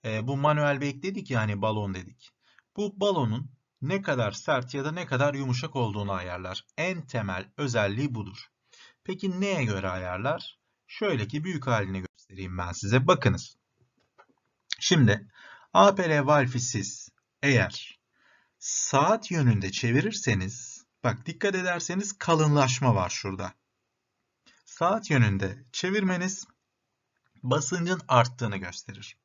e, bu manuel bake dedik yani balon dedik. Bu balonun ne kadar sert ya da ne kadar yumuşak olduğunu ayarlar. En temel özelliği budur. Peki neye göre ayarlar? Şöyle ki büyük halini göstereyim ben size. Bakınız. Şimdi APR valfi siz eğer saat yönünde çevirirseniz bak dikkat ederseniz kalınlaşma var şurada. Saat yönünde çevirmeniz basıncın arttığını gösterir.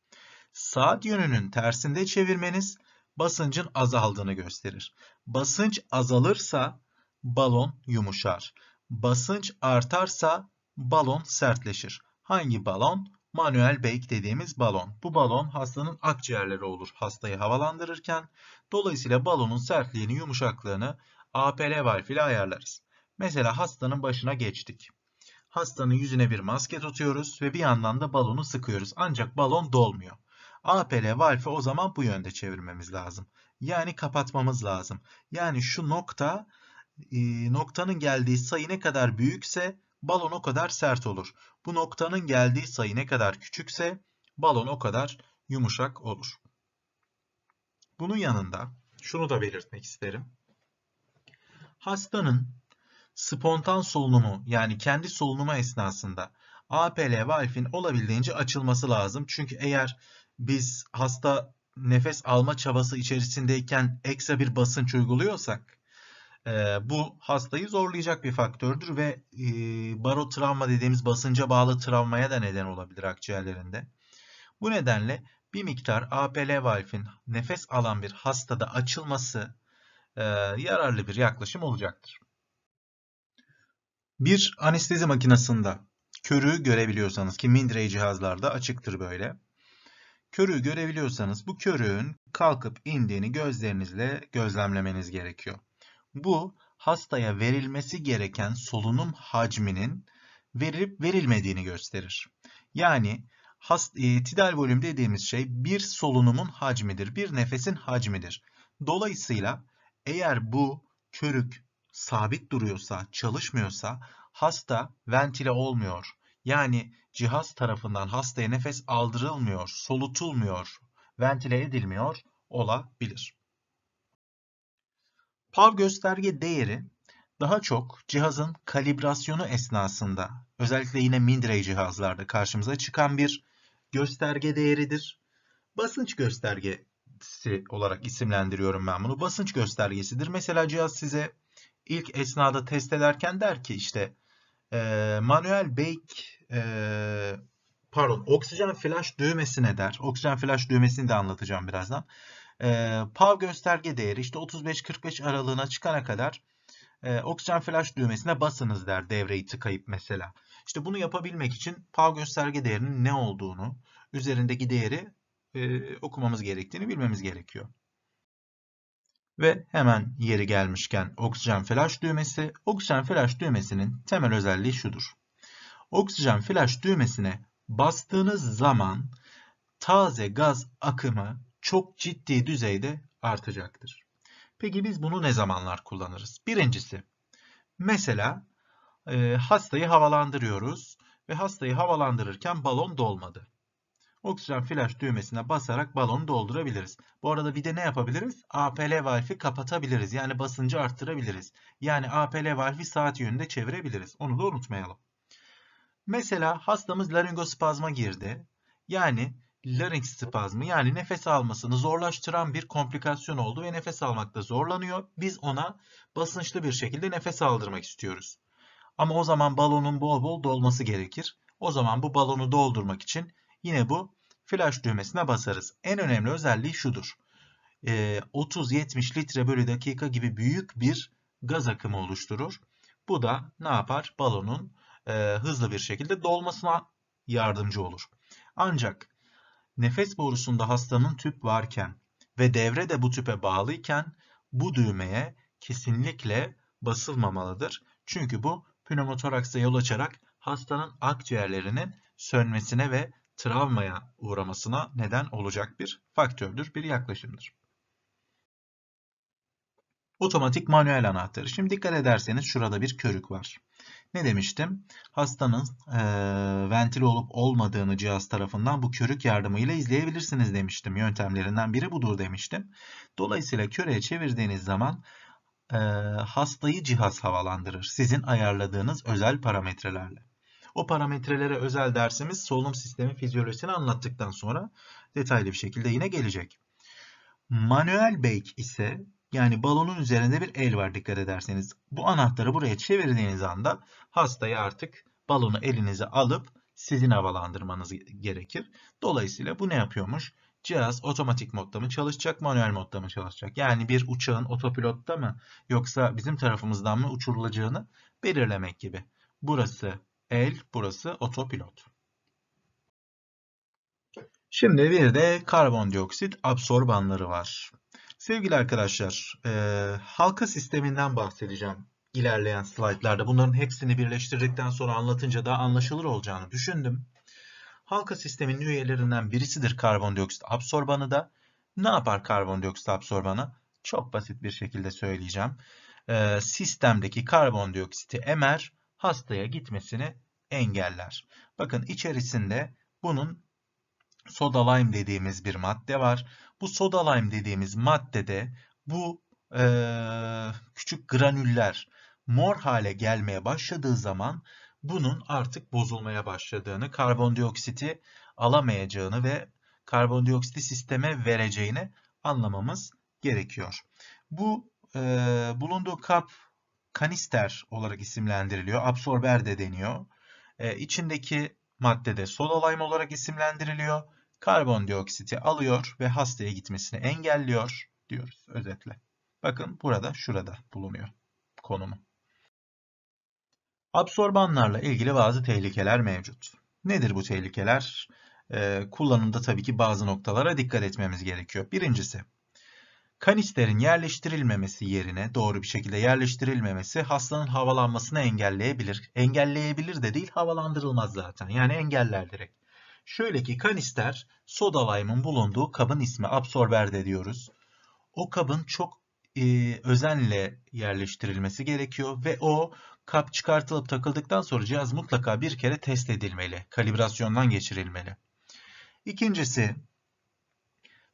Saat yönünün tersinde çevirmeniz basıncın azaldığını gösterir. Basınç azalırsa balon yumuşar. Basınç artarsa balon sertleşir. Hangi balon? Manuel Bake dediğimiz balon. Bu balon hastanın akciğerleri olur hastayı havalandırırken. Dolayısıyla balonun sertliğini, yumuşaklığını APL valf ile ayarlarız. Mesela hastanın başına geçtik. Hastanın yüzüne bir maske tutuyoruz ve bir yandan da balonu sıkıyoruz. Ancak balon dolmuyor. APL valfi o zaman bu yönde çevirmemiz lazım. Yani kapatmamız lazım. Yani şu nokta e, noktanın geldiği sayı ne kadar büyükse balon o kadar sert olur. Bu noktanın geldiği sayı ne kadar küçükse balon o kadar yumuşak olur. Bunun yanında şunu da belirtmek isterim. Hastanın spontan solunumu yani kendi solunuma esnasında APL valfin olabildiğince açılması lazım. Çünkü eğer biz hasta nefes alma çabası içerisindeyken ekstra bir basınç uyguluyorsak e, bu hastayı zorlayacak bir faktördür ve e, barotravma dediğimiz basınca bağlı travmaya da neden olabilir akciğerlerinde. Bu nedenle bir miktar APL valfin nefes alan bir hastada açılması e, yararlı bir yaklaşım olacaktır. Bir anestezi makinesinde körü görebiliyorsanız ki mindray cihazlarda açıktır böyle. körü görebiliyorsanız bu körüğün kalkıp indiğini gözlerinizle gözlemlemeniz gerekiyor. Bu hastaya verilmesi gereken solunum hacminin verilip verilmediğini gösterir. Yani hast, e, tidal volüm dediğimiz şey bir solunumun hacmidir, bir nefesin hacmidir. Dolayısıyla eğer bu körük sabit duruyorsa, çalışmıyorsa hasta ventile olmuyor. Yani cihaz tarafından hastaya nefes aldırılmıyor, solutulmuyor, ventile edilmiyor olabilir. PAV gösterge değeri daha çok cihazın kalibrasyonu esnasında özellikle yine midray cihazlarda karşımıza çıkan bir gösterge değeridir. Basınç göstergesi olarak isimlendiriyorum ben bunu. Basınç göstergesidir. Mesela cihaz size ilk esnada test ederken der ki işte e, manuel bake e, pardon oksijen flash düğmesine der. Oksijen flash düğmesini de anlatacağım birazdan. E, PAV gösterge değeri işte 35-45 aralığına çıkana kadar e, oksijen flash düğmesine basınız der devreyi tıkayıp mesela. İşte bunu yapabilmek için PAV gösterge değerinin ne olduğunu, üzerindeki değeri e, okumamız gerektiğini bilmemiz gerekiyor. Ve hemen yeri gelmişken oksijen flash düğmesi. Oksijen flash düğmesinin temel özelliği şudur. Oksijen flash düğmesine bastığınız zaman taze gaz akımı çok ciddi düzeyde artacaktır. Peki biz bunu ne zamanlar kullanırız? Birincisi, mesela e, hastayı havalandırıyoruz ve hastayı havalandırırken balon dolmadı. Oksijen flash düğmesine basarak balonu doldurabiliriz. Bu arada bir de ne yapabiliriz? APL valfi kapatabiliriz. Yani basıncı arttırabiliriz. Yani APL valfi saat yönünde çevirebiliriz. Onu da unutmayalım. Mesela hastamız laringospazma girdi. Yani larynx spazmı yani nefes almasını zorlaştıran bir komplikasyon oldu ve nefes almakta zorlanıyor. Biz ona basınçlı bir şekilde nefes aldırmak istiyoruz. Ama o zaman balonun bol bol dolması gerekir. O zaman bu balonu doldurmak için Yine bu flash düğmesine basarız. En önemli özelliği şudur. 30-70 ee, litre bölü dakika gibi büyük bir gaz akımı oluşturur. Bu da ne yapar? Balonun e, hızlı bir şekilde dolmasına yardımcı olur. Ancak nefes borusunda hastanın tüp varken ve devre de bu tüpe bağlıyken bu düğmeye kesinlikle basılmamalıdır. Çünkü bu pneumotoraksa yol açarak hastanın akciğerlerinin sönmesine ve travmaya uğramasına neden olacak bir faktördür, bir yaklaşımdır. Otomatik manuel anahtarı. Şimdi dikkat ederseniz şurada bir körük var. Ne demiştim? Hastanın e, ventili olup olmadığını cihaz tarafından bu körük yardımıyla izleyebilirsiniz demiştim. Yöntemlerinden biri budur demiştim. Dolayısıyla köreye çevirdiğiniz zaman e, hastayı cihaz havalandırır. Sizin ayarladığınız özel parametrelerle. O parametrelere özel dersimiz solunum sistemi fizyolojisini anlattıktan sonra detaylı bir şekilde yine gelecek. Manuel bake ise yani balonun üzerinde bir el var dikkat ederseniz. Bu anahtarı buraya çevirdiğiniz anda hastayı artık balonu elinize alıp sizin havalandırmanız gerekir. Dolayısıyla bu ne yapıyormuş? Cihaz otomatik modda mı çalışacak, manuel modda mı çalışacak? Yani bir uçağın otopilotta mı yoksa bizim tarafımızdan mı uçurulacağını belirlemek gibi. Burası El burası otopilot. Şimdi bir de karbondioksit absorbanları var. Sevgili arkadaşlar, e, halka sisteminden bahsedeceğim ilerleyen slaytlarda. Bunların hepsini birleştirdikten sonra anlatınca daha anlaşılır olacağını düşündüm. Halka sisteminin üyelerinden birisidir karbondioksit absorbanı da. Ne yapar karbondioksit absorbanı? Çok basit bir şekilde söyleyeceğim. E, sistemdeki karbondioksiti emer, hastaya gitmesini engeller. Bakın içerisinde bunun sodalayım dediğimiz bir madde var. Bu sodalayım dediğimiz maddede bu e, küçük granüller mor hale gelmeye başladığı zaman bunun artık bozulmaya başladığını, karbondioksiti alamayacağını ve karbondioksiti sisteme vereceğini anlamamız gerekiyor. Bu e, bulunduğu kap kanister olarak isimlendiriliyor. Absorber de deniyor e, içindeki madde de soda olarak isimlendiriliyor. Karbondioksiti alıyor ve hastaya gitmesini engelliyor diyoruz özetle. Bakın burada şurada bulunuyor konumu. Absorbanlarla ilgili bazı tehlikeler mevcut. Nedir bu tehlikeler? Ee, kullanımda tabii ki bazı noktalara dikkat etmemiz gerekiyor. Birincisi Kanisterin yerleştirilmemesi yerine doğru bir şekilde yerleştirilmemesi hastanın havalanmasını engelleyebilir. Engelleyebilir de değil havalandırılmaz zaten yani engeller direkt. Şöyle ki kanister sodalayımın bulunduğu kabın ismi absorber de diyoruz. O kabın çok e, özenle yerleştirilmesi gerekiyor ve o kap çıkartılıp takıldıktan sonra cihaz mutlaka bir kere test edilmeli. Kalibrasyondan geçirilmeli. İkincisi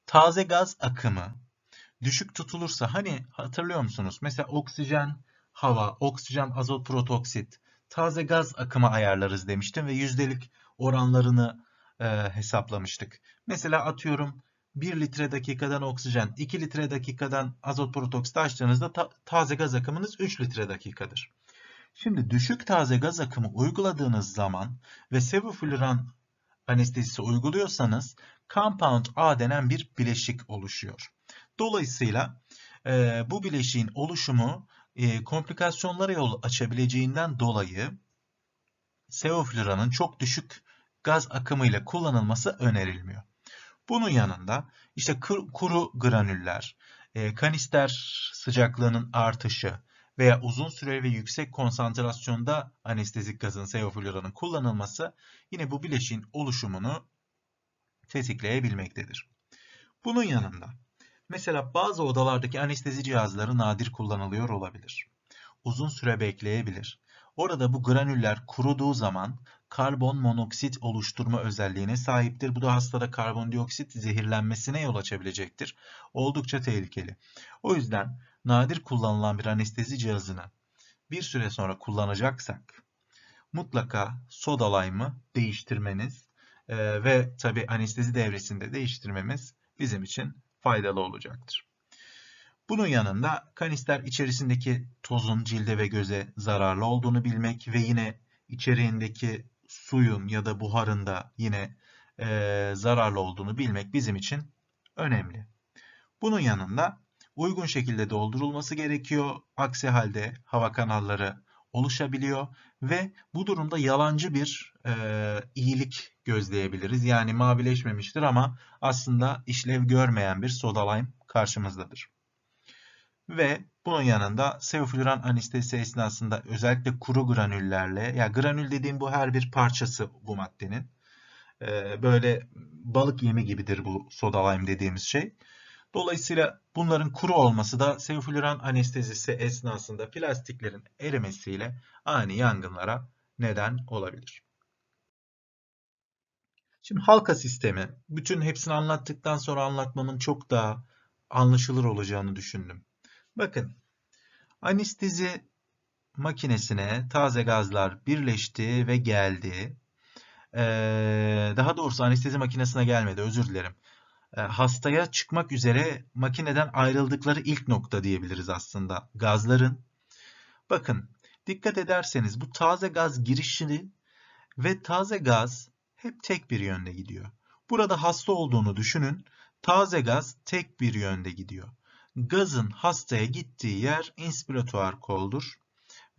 taze gaz akımı düşük tutulursa hani hatırlıyor musunuz? Mesela oksijen, hava, oksijen, azot, protoksit, taze gaz akımı ayarlarız demiştim ve yüzdelik oranlarını e, hesaplamıştık. Mesela atıyorum 1 litre dakikadan oksijen, 2 litre dakikadan azot protoksit açtığınızda ta taze gaz akımınız 3 litre dakikadır. Şimdi düşük taze gaz akımı uyguladığınız zaman ve sevofluran anestezisi uyguluyorsanız compound A denen bir bileşik oluşuyor. Dolayısıyla e, bu bileşiğin oluşumu e, komplikasyonlara yol açabileceğinden dolayı seofluranın çok düşük gaz akımıyla kullanılması önerilmiyor. Bunun yanında işte kuru granüller, e, kanister sıcaklığının artışı veya uzun süreli ve yüksek konsantrasyonda anestezik gazın seofluranın kullanılması yine bu bileşin oluşumunu tetikleyebilmektedir. Bunun yanında Mesela bazı odalardaki anestezi cihazları nadir kullanılıyor olabilir. Uzun süre bekleyebilir. Orada bu granüller kuruduğu zaman karbon monoksit oluşturma özelliğine sahiptir. Bu da hastada karbondioksit zehirlenmesine yol açabilecektir. Oldukça tehlikeli. O yüzden nadir kullanılan bir anestezi cihazını bir süre sonra kullanacaksak mutlaka soda lime'ı değiştirmeniz ve tabi anestezi devresinde değiştirmemiz bizim için faydalı olacaktır. Bunun yanında kanister içerisindeki tozun cilde ve göze zararlı olduğunu bilmek ve yine içeriğindeki suyun ya da buharın da yine e, zararlı olduğunu bilmek bizim için önemli. Bunun yanında uygun şekilde doldurulması gerekiyor. Aksi halde hava kanalları oluşabiliyor ve bu durumda yalancı bir e, iyilik gözleyebiliriz. Yani mavileşmemiştir ama aslında işlev görmeyen bir soda lime karşımızdadır. Ve bunun yanında seofluran anestezi esnasında özellikle kuru granüllerle, ya yani granül dediğim bu her bir parçası bu maddenin. E, böyle balık yemi gibidir bu soda lime dediğimiz şey. Dolayısıyla bunların kuru olması da sevflüran anestezisi esnasında plastiklerin erimesiyle ani yangınlara neden olabilir. Şimdi halka sistemi, bütün hepsini anlattıktan sonra anlatmamın çok daha anlaşılır olacağını düşündüm. Bakın, anestezi makinesine taze gazlar birleşti ve geldi. Ee, daha doğrusu anestezi makinesine gelmedi, özür dilerim. E, hastaya çıkmak üzere makineden ayrıldıkları ilk nokta diyebiliriz aslında gazların. Bakın dikkat ederseniz bu taze gaz girişini ve taze gaz hep tek bir yönde gidiyor. Burada hasta olduğunu düşünün. Taze gaz tek bir yönde gidiyor. Gazın hastaya gittiği yer inspiratuar koldur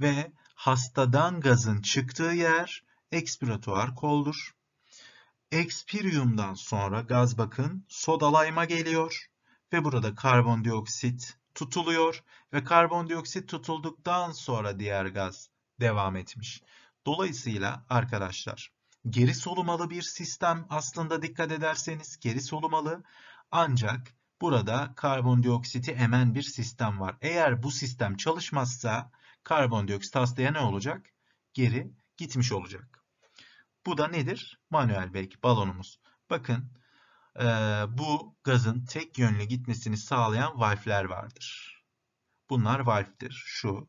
ve hastadan gazın çıktığı yer ekspiratuar koldur. Ekspiriyumdan sonra gaz bakın sodalayma geliyor ve burada karbondioksit tutuluyor ve karbondioksit tutulduktan sonra diğer gaz devam etmiş. Dolayısıyla arkadaşlar geri solumalı bir sistem aslında dikkat ederseniz geri solumalı ancak burada karbondioksiti emen bir sistem var. Eğer bu sistem çalışmazsa karbondioksit hastaya ne olacak? Geri gitmiş olacak. Bu da nedir? Manuel belki balonumuz. Bakın e, bu gazın tek yönlü gitmesini sağlayan valfler vardır. Bunlar valftir. Şu.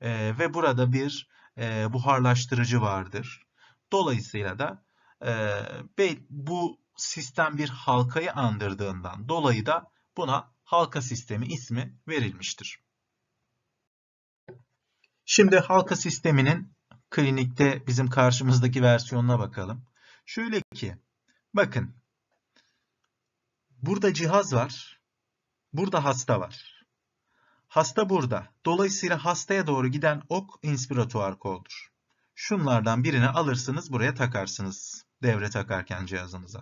E, ve burada bir e, buharlaştırıcı vardır. Dolayısıyla da e, bu sistem bir halkayı andırdığından dolayı da buna halka sistemi ismi verilmiştir. Şimdi halka sisteminin klinikte bizim karşımızdaki versiyonuna bakalım. Şöyle ki bakın burada cihaz var. Burada hasta var. Hasta burada. Dolayısıyla hastaya doğru giden ok inspiratuar koldur. Şunlardan birini alırsınız buraya takarsınız devre takarken cihazınıza.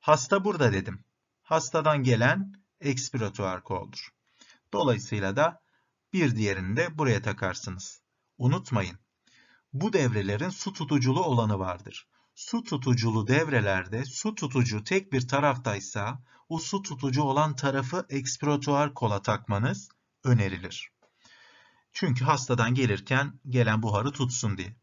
Hasta burada dedim. Hastadan gelen ekspiratuar koldur. Dolayısıyla da bir diğerini de buraya takarsınız. Unutmayın bu devrelerin su tutuculu olanı vardır. Su tutuculu devrelerde su tutucu tek bir taraftaysa o su tutucu olan tarafı ekspiratuar kola takmanız önerilir. Çünkü hastadan gelirken gelen buharı tutsun diye.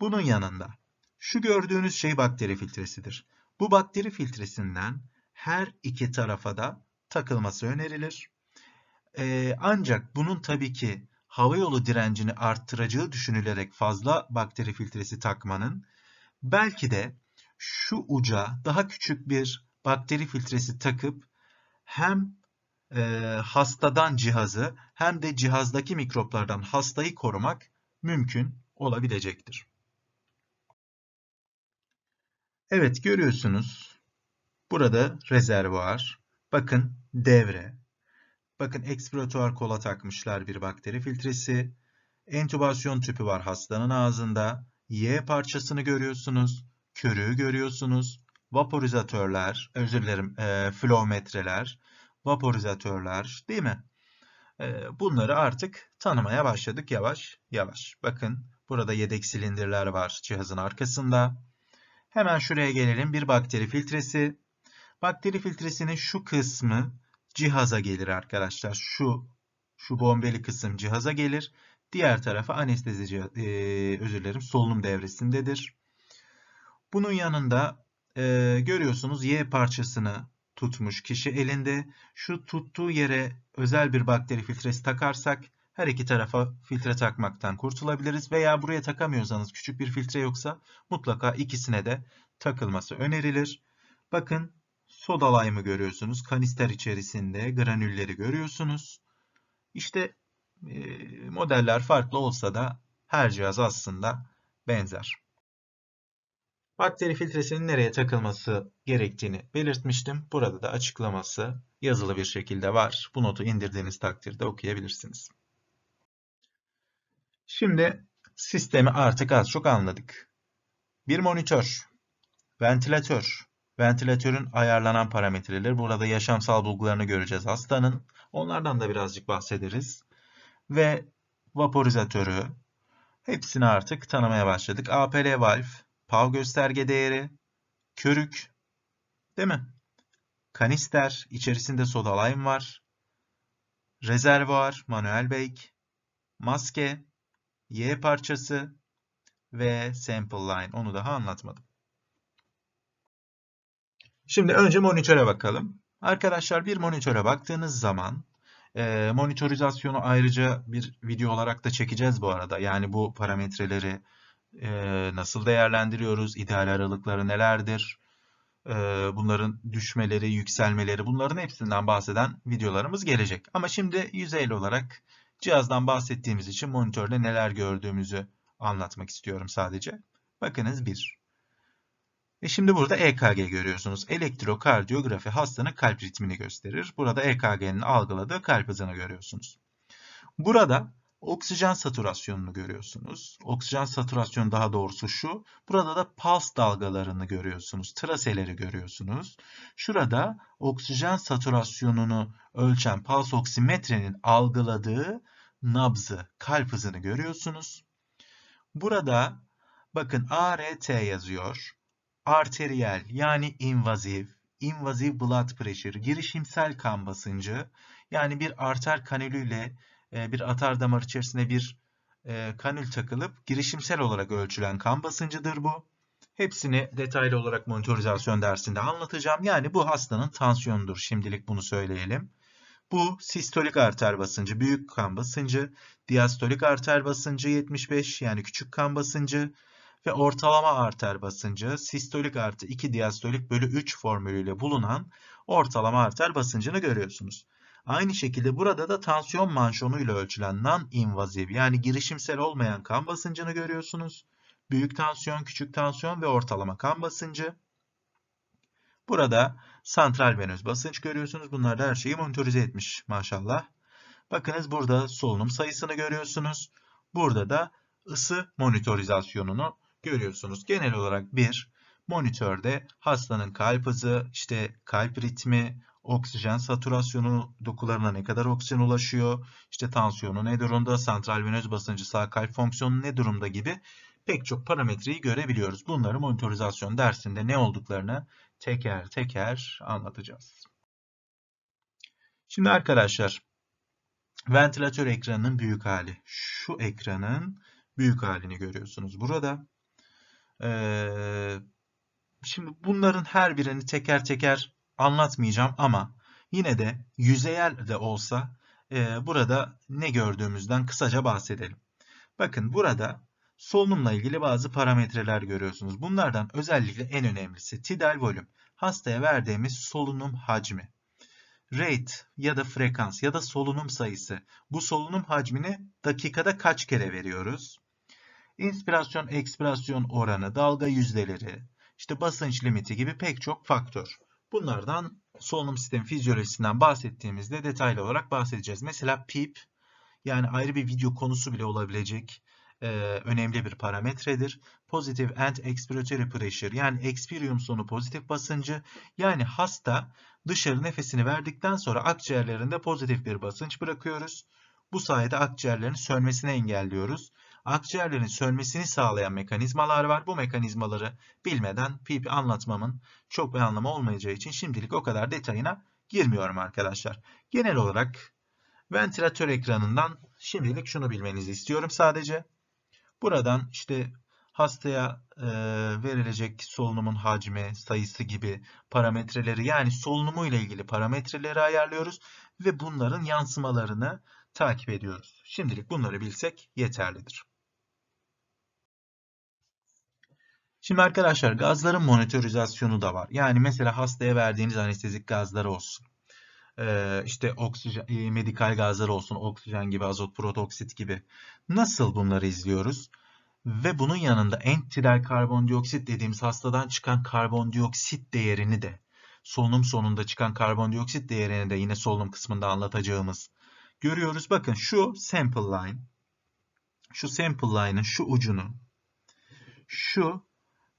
Bunun yanında şu gördüğünüz şey bakteri filtresidir. Bu bakteri filtresinden her iki tarafa da takılması önerilir. Ee, ancak bunun tabii ki havayolu direncini arttıracağı düşünülerek fazla bakteri filtresi takmanın belki de şu uca daha küçük bir bakteri filtresi takıp hem e, hastadan cihazı hem de cihazdaki mikroplardan hastayı korumak mümkün olabilecektir. Evet görüyorsunuz burada rezervuar, bakın devre, Bakın ekspiratuar kola takmışlar bir bakteri filtresi. Entübasyon tüpü var hastanın ağzında. Y parçasını görüyorsunuz. Körüğü görüyorsunuz. Vaporizatörler, özür dilerim e, flometreler, vaporizatörler değil mi? E, bunları artık tanımaya başladık yavaş yavaş. Bakın burada yedek silindirler var cihazın arkasında. Hemen şuraya gelelim bir bakteri filtresi. Bakteri filtresinin şu kısmı cihaza gelir arkadaşlar. Şu şu bombeli kısım cihaza gelir. Diğer tarafı anestezi e, özür dilerim solunum devresindedir. Bunun yanında e, görüyorsunuz Y parçasını tutmuş kişi elinde. Şu tuttuğu yere özel bir bakteri filtresi takarsak her iki tarafa filtre takmaktan kurtulabiliriz. Veya buraya takamıyorsanız küçük bir filtre yoksa mutlaka ikisine de takılması önerilir. Bakın soda lime'ı görüyorsunuz. Kanister içerisinde granülleri görüyorsunuz. İşte e, modeller farklı olsa da her cihaz aslında benzer. Bakteri filtresinin nereye takılması gerektiğini belirtmiştim. Burada da açıklaması yazılı bir şekilde var. Bu notu indirdiğiniz takdirde okuyabilirsiniz. Şimdi sistemi artık az çok anladık. Bir monitör, ventilatör, Ventilatörün ayarlanan parametreleri. Burada yaşamsal bulgularını göreceğiz hastanın. Onlardan da birazcık bahsederiz. Ve vaporizatörü. Hepsini artık tanımaya başladık. APL valve, PAV gösterge değeri, körük, değil mi? Kanister, içerisinde soda lime var. Rezervuar, manuel bake, maske, Y parçası ve sample line. Onu daha anlatmadım. Şimdi önce monitöre bakalım. Arkadaşlar bir monitöre baktığınız zaman e, monitorizasyonu ayrıca bir video olarak da çekeceğiz bu arada. Yani bu parametreleri e, nasıl değerlendiriyoruz, ideal aralıkları nelerdir, e, bunların düşmeleri, yükselmeleri bunların hepsinden bahseden videolarımız gelecek. Ama şimdi yüzeyli olarak cihazdan bahsettiğimiz için monitörde neler gördüğümüzü anlatmak istiyorum sadece. Bakınız bir. Ve şimdi burada EKG görüyorsunuz. Elektrokardiyografi hastanın kalp ritmini gösterir. Burada EKG'nin algıladığı kalp hızını görüyorsunuz. Burada oksijen saturasyonunu görüyorsunuz. Oksijen saturasyonu daha doğrusu şu. Burada da pulse dalgalarını görüyorsunuz. Traseleri görüyorsunuz. Şurada oksijen saturasyonunu ölçen pulse oksimetrenin algıladığı nabzı, kalp hızını görüyorsunuz. Burada bakın ART yazıyor arteriyel yani invaziv, invaziv blood pressure, girişimsel kan basıncı yani bir arter kanülüyle e, bir atar damar içerisinde bir e, kanül takılıp girişimsel olarak ölçülen kan basıncıdır bu. Hepsini detaylı olarak monitorizasyon dersinde anlatacağım. Yani bu hastanın tansiyonudur. Şimdilik bunu söyleyelim. Bu sistolik arter basıncı, büyük kan basıncı, diastolik arter basıncı 75 yani küçük kan basıncı, ve ortalama arter basıncı sistolik artı 2 diastolik bölü 3 formülüyle bulunan ortalama arter basıncını görüyorsunuz. Aynı şekilde burada da tansiyon manşonuyla ölçülen non-invaziv yani girişimsel olmayan kan basıncını görüyorsunuz. Büyük tansiyon, küçük tansiyon ve ortalama kan basıncı. Burada santral venöz basınç görüyorsunuz. Bunlar da her şeyi monitörize etmiş maşallah. Bakınız burada solunum sayısını görüyorsunuz. Burada da ısı monitorizasyonunu görüyorsunuz. Genel olarak bir monitörde hastanın kalp hızı, işte kalp ritmi, oksijen saturasyonu dokularına ne kadar oksijen ulaşıyor, işte tansiyonu ne durumda, santral venöz basıncı, sağ kalp fonksiyonu ne durumda gibi pek çok parametreyi görebiliyoruz. Bunları monitorizasyon dersinde ne olduklarını teker teker anlatacağız. Şimdi arkadaşlar ventilatör ekranının büyük hali. Şu ekranın büyük halini görüyorsunuz burada. Ee, şimdi bunların her birini teker teker anlatmayacağım ama yine de yüzeyel de olsa e, burada ne gördüğümüzden kısaca bahsedelim. Bakın burada solunumla ilgili bazı parametreler görüyorsunuz. Bunlardan özellikle en önemlisi tidal volüm. Hastaya verdiğimiz solunum hacmi. Rate ya da frekans ya da solunum sayısı. Bu solunum hacmini dakikada kaç kere veriyoruz? inspirasyon ekspirasyon oranı, dalga yüzdeleri, işte basınç limiti gibi pek çok faktör. Bunlardan solunum sistemi fizyolojisinden bahsettiğimizde detaylı olarak bahsedeceğiz. Mesela PIP, yani ayrı bir video konusu bile olabilecek e, önemli bir parametredir. Positive End expiratory pressure yani expirium sonu pozitif basıncı yani hasta dışarı nefesini verdikten sonra akciğerlerinde pozitif bir basınç bırakıyoruz. Bu sayede akciğerlerin sönmesini engelliyoruz akciğerlerin sönmesini sağlayan mekanizmalar var. Bu mekanizmaları bilmeden pip anlatmamın çok bir anlamı olmayacağı için şimdilik o kadar detayına girmiyorum arkadaşlar. Genel olarak ventilatör ekranından şimdilik şunu bilmenizi istiyorum sadece. Buradan işte hastaya e, verilecek solunumun hacmi, sayısı gibi parametreleri yani solunumu ile ilgili parametreleri ayarlıyoruz ve bunların yansımalarını takip ediyoruz. Şimdilik bunları bilsek yeterlidir. Şimdi arkadaşlar gazların monitorizasyonu da var. Yani mesela hastaya verdiğiniz anestezik gazları olsun. Ee, işte oksijen, e, medikal gazlar olsun, oksijen gibi, azot protoksit gibi. Nasıl bunları izliyoruz? Ve bunun yanında enteral karbondioksit dediğimiz hastadan çıkan karbondioksit değerini de solunum sonunda çıkan karbondioksit değerini de yine solunum kısmında anlatacağımız görüyoruz. Bakın şu sample line, şu sample line'ın şu ucunu, şu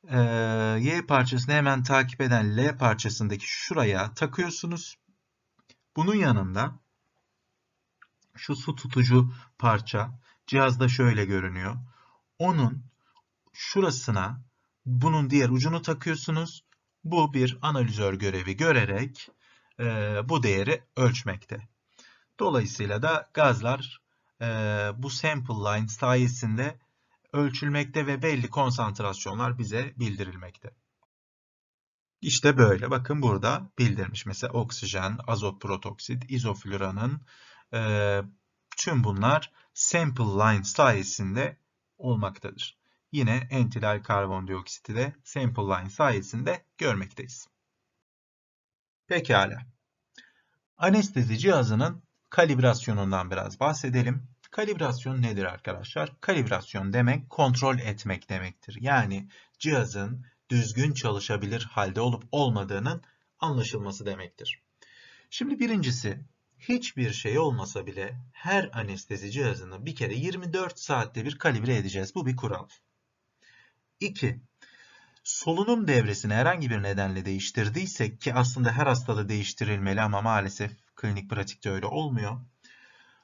ee, y parçasını hemen takip eden L parçasındaki şuraya takıyorsunuz. Bunun yanında şu su tutucu parça cihazda şöyle görünüyor. Onun şurasına bunun diğer ucunu takıyorsunuz. Bu bir analizör görevi görerek e, bu değeri ölçmekte. Dolayısıyla da gazlar e, bu sample line sayesinde ölçülmekte ve belli konsantrasyonlar bize bildirilmekte. İşte böyle. Bakın burada bildirmiş. Mesela oksijen, azot protoksit, izofluranın, e, tüm bunlar sample line sayesinde olmaktadır. Yine entilal karbondioksiti de sample line sayesinde görmekteyiz. Pekala. Anestezi cihazının kalibrasyonundan biraz bahsedelim. Kalibrasyon nedir arkadaşlar? Kalibrasyon demek kontrol etmek demektir. Yani cihazın düzgün çalışabilir halde olup olmadığının anlaşılması demektir. Şimdi birincisi hiçbir şey olmasa bile her anestezi cihazını bir kere 24 saatte bir kalibre edeceğiz. Bu bir kural. 2. Solunum devresini herhangi bir nedenle değiştirdiysek ki aslında her hastada değiştirilmeli ama maalesef klinik pratikte öyle olmuyor.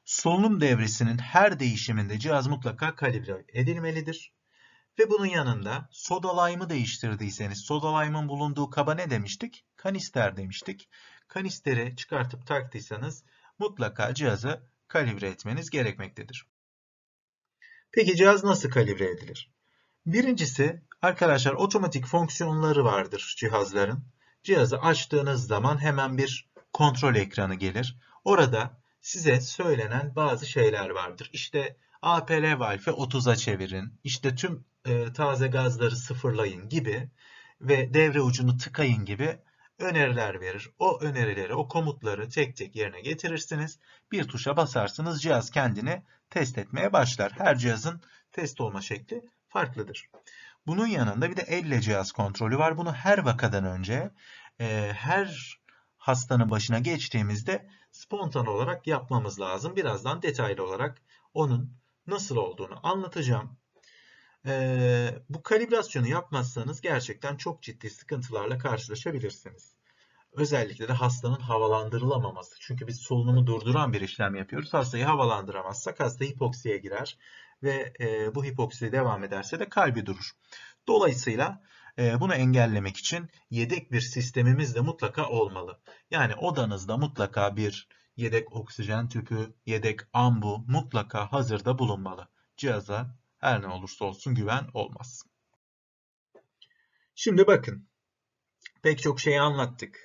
Solunum devresinin her değişiminde cihaz mutlaka kalibre edilmelidir. Ve bunun yanında sodalayımı değiştirdiyseniz sodalayımın bulunduğu kaba ne demiştik? Kanister demiştik. Kanisteri çıkartıp taktıysanız mutlaka cihazı kalibre etmeniz gerekmektedir. Peki cihaz nasıl kalibre edilir? Birincisi arkadaşlar otomatik fonksiyonları vardır cihazların. Cihazı açtığınız zaman hemen bir kontrol ekranı gelir. Orada size söylenen bazı şeyler vardır. İşte APL valfi 30'a çevirin, işte tüm e, taze gazları sıfırlayın gibi ve devre ucunu tıkayın gibi öneriler verir. O önerileri, o komutları tek tek yerine getirirsiniz. Bir tuşa basarsınız cihaz kendini test etmeye başlar. Her cihazın test olma şekli farklıdır. Bunun yanında bir de elle cihaz kontrolü var. Bunu her vakadan önce, e, her hastanın başına geçtiğimizde spontan olarak yapmamız lazım. Birazdan detaylı olarak onun nasıl olduğunu anlatacağım. Ee, bu kalibrasyonu yapmazsanız gerçekten çok ciddi sıkıntılarla karşılaşabilirsiniz. Özellikle de hastanın havalandırılamaması. Çünkü biz solunumu durduran bir işlem yapıyoruz. Hastayı havalandıramazsak hasta hipoksiye girer ve e, bu hipoksiye devam ederse de kalbi durur. Dolayısıyla ee, bunu engellemek için yedek bir sistemimiz de mutlaka olmalı. Yani odanızda mutlaka bir yedek oksijen tüpü, yedek ambu mutlaka hazırda bulunmalı. Cihaza her ne olursa olsun güven olmaz. Şimdi bakın. Pek çok şeyi anlattık.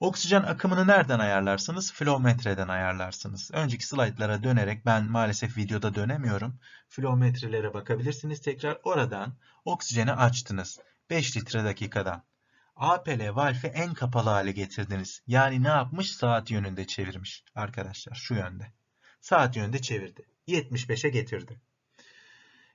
Oksijen akımını nereden ayarlarsınız? Flometreden ayarlarsınız. Önceki slaytlara dönerek ben maalesef videoda dönemiyorum. Flometrelere bakabilirsiniz. Tekrar oradan oksijeni açtınız. 5 litre dakikadan. APL valfi en kapalı hale getirdiniz. Yani ne yapmış? Saat yönünde çevirmiş arkadaşlar şu yönde. Saat yönünde çevirdi. 75'e getirdi.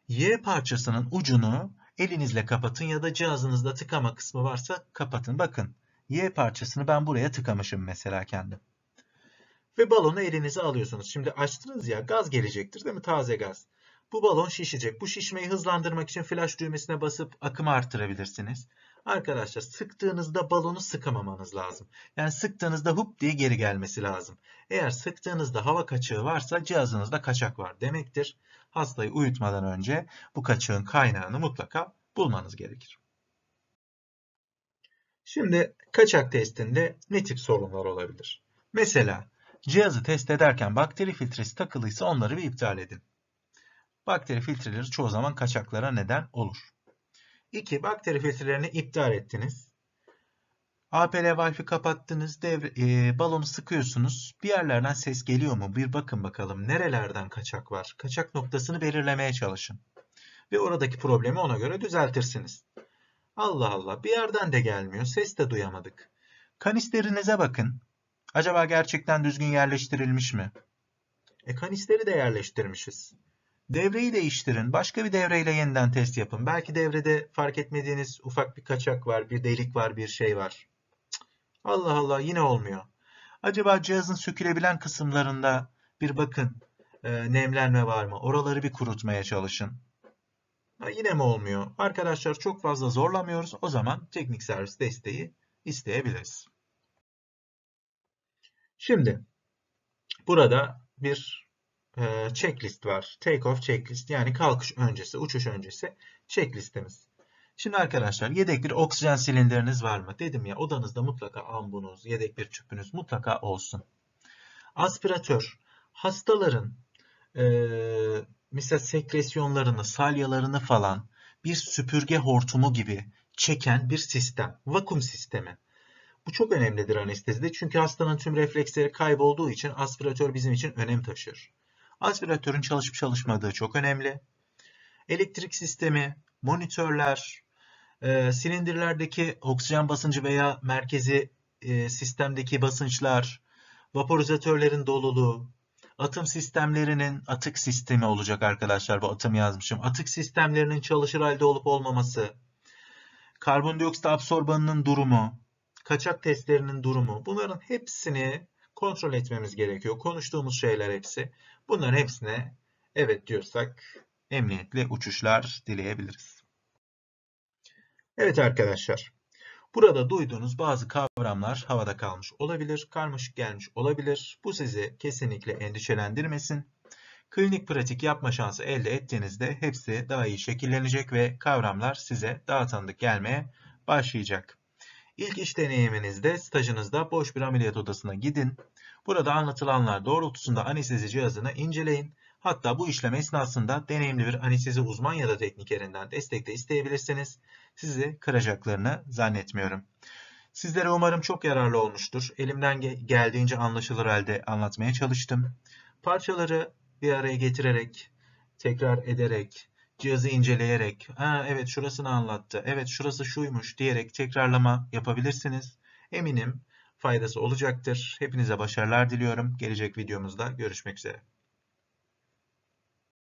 Y parçasının ucunu elinizle kapatın ya da cihazınızda tıkama kısmı varsa kapatın. Bakın Y parçasını ben buraya tıkamışım mesela kendim. Ve balonu elinize alıyorsunuz. Şimdi açtınız ya gaz gelecektir değil mi? Taze gaz. Bu balon şişecek. Bu şişmeyi hızlandırmak için flash düğmesine basıp akımı artırabilirsiniz. Arkadaşlar sıktığınızda balonu sıkamamanız lazım. Yani sıktığınızda hup diye geri gelmesi lazım. Eğer sıktığınızda hava kaçığı varsa cihazınızda kaçak var demektir. Hastayı uyutmadan önce bu kaçığın kaynağını mutlaka bulmanız gerekir. Şimdi kaçak testinde ne tip sorunlar olabilir? Mesela cihazı test ederken bakteri filtresi takılıysa onları bir iptal edin. Bakteri filtreleri çoğu zaman kaçaklara neden olur. 2. Bakteri filtrelerini iptal ettiniz. APL valfi kapattınız, devre, e, balonu sıkıyorsunuz. Bir yerlerden ses geliyor mu? Bir bakın bakalım nerelerden kaçak var? Kaçak noktasını belirlemeye çalışın. Ve oradaki problemi ona göre düzeltirsiniz. Allah Allah bir yerden de gelmiyor. Ses de duyamadık. Kanisterinize bakın. Acaba gerçekten düzgün yerleştirilmiş mi? E kanisteri de yerleştirmişiz. Devreyi değiştirin. Başka bir devreyle yeniden test yapın. Belki devrede fark etmediğiniz ufak bir kaçak var, bir delik var, bir şey var. Cık. Allah Allah yine olmuyor. Acaba cihazın sökülebilen kısımlarında bir bakın e, nemlenme var mı? Oraları bir kurutmaya çalışın. Ha, yine mi olmuyor? Arkadaşlar çok fazla zorlamıyoruz. O zaman teknik servis desteği isteyebiliriz. Şimdi burada bir e, checklist var. Take off checklist yani kalkış öncesi, uçuş öncesi checklistimiz. Şimdi arkadaşlar yedek bir oksijen silindiriniz var mı? Dedim ya odanızda mutlaka ambunuz, yedek bir tüpünüz mutlaka olsun. Aspiratör. Hastaların e, mesela sekresyonlarını, salyalarını falan bir süpürge hortumu gibi çeken bir sistem, vakum sistemi. Bu çok önemlidir anestezide çünkü hastanın tüm refleksleri kaybolduğu için aspiratör bizim için önem taşır. Aspiratörün çalışıp çalışmadığı çok önemli. Elektrik sistemi, monitörler, e, silindirlerdeki oksijen basıncı veya merkezi e, sistemdeki basınçlar, vaporizatörlerin doluluğu, atım sistemlerinin atık sistemi olacak arkadaşlar. Bu atım yazmışım. Atık sistemlerinin çalışır halde olup olmaması, karbondioksit absorbanının durumu, kaçak testlerinin durumu bunların hepsini kontrol etmemiz gerekiyor. Konuştuğumuz şeyler hepsi. Bunların hepsine evet diyorsak emniyetli uçuşlar dileyebiliriz. Evet arkadaşlar. Burada duyduğunuz bazı kavramlar havada kalmış olabilir, karmaşık gelmiş olabilir. Bu sizi kesinlikle endişelendirmesin. Klinik pratik yapma şansı elde ettiğinizde hepsi daha iyi şekillenecek ve kavramlar size daha tanıdık gelmeye başlayacak. İlk iş deneyiminizde stajınızda boş bir ameliyat odasına gidin. Burada anlatılanlar doğrultusunda anestezi cihazını inceleyin. Hatta bu işlem esnasında deneyimli bir anestezi uzman ya da teknikerinden destek de isteyebilirsiniz sizi kıracaklarını zannetmiyorum. Sizlere umarım çok yararlı olmuştur. Elimden geldiğince anlaşılır halde anlatmaya çalıştım. Parçaları bir araya getirerek, tekrar ederek, cihazı inceleyerek, ha evet şurasını anlattı, evet şurası şuymuş diyerek tekrarlama yapabilirsiniz. Eminim faydası olacaktır. Hepinize başarılar diliyorum. Gelecek videomuzda görüşmek üzere.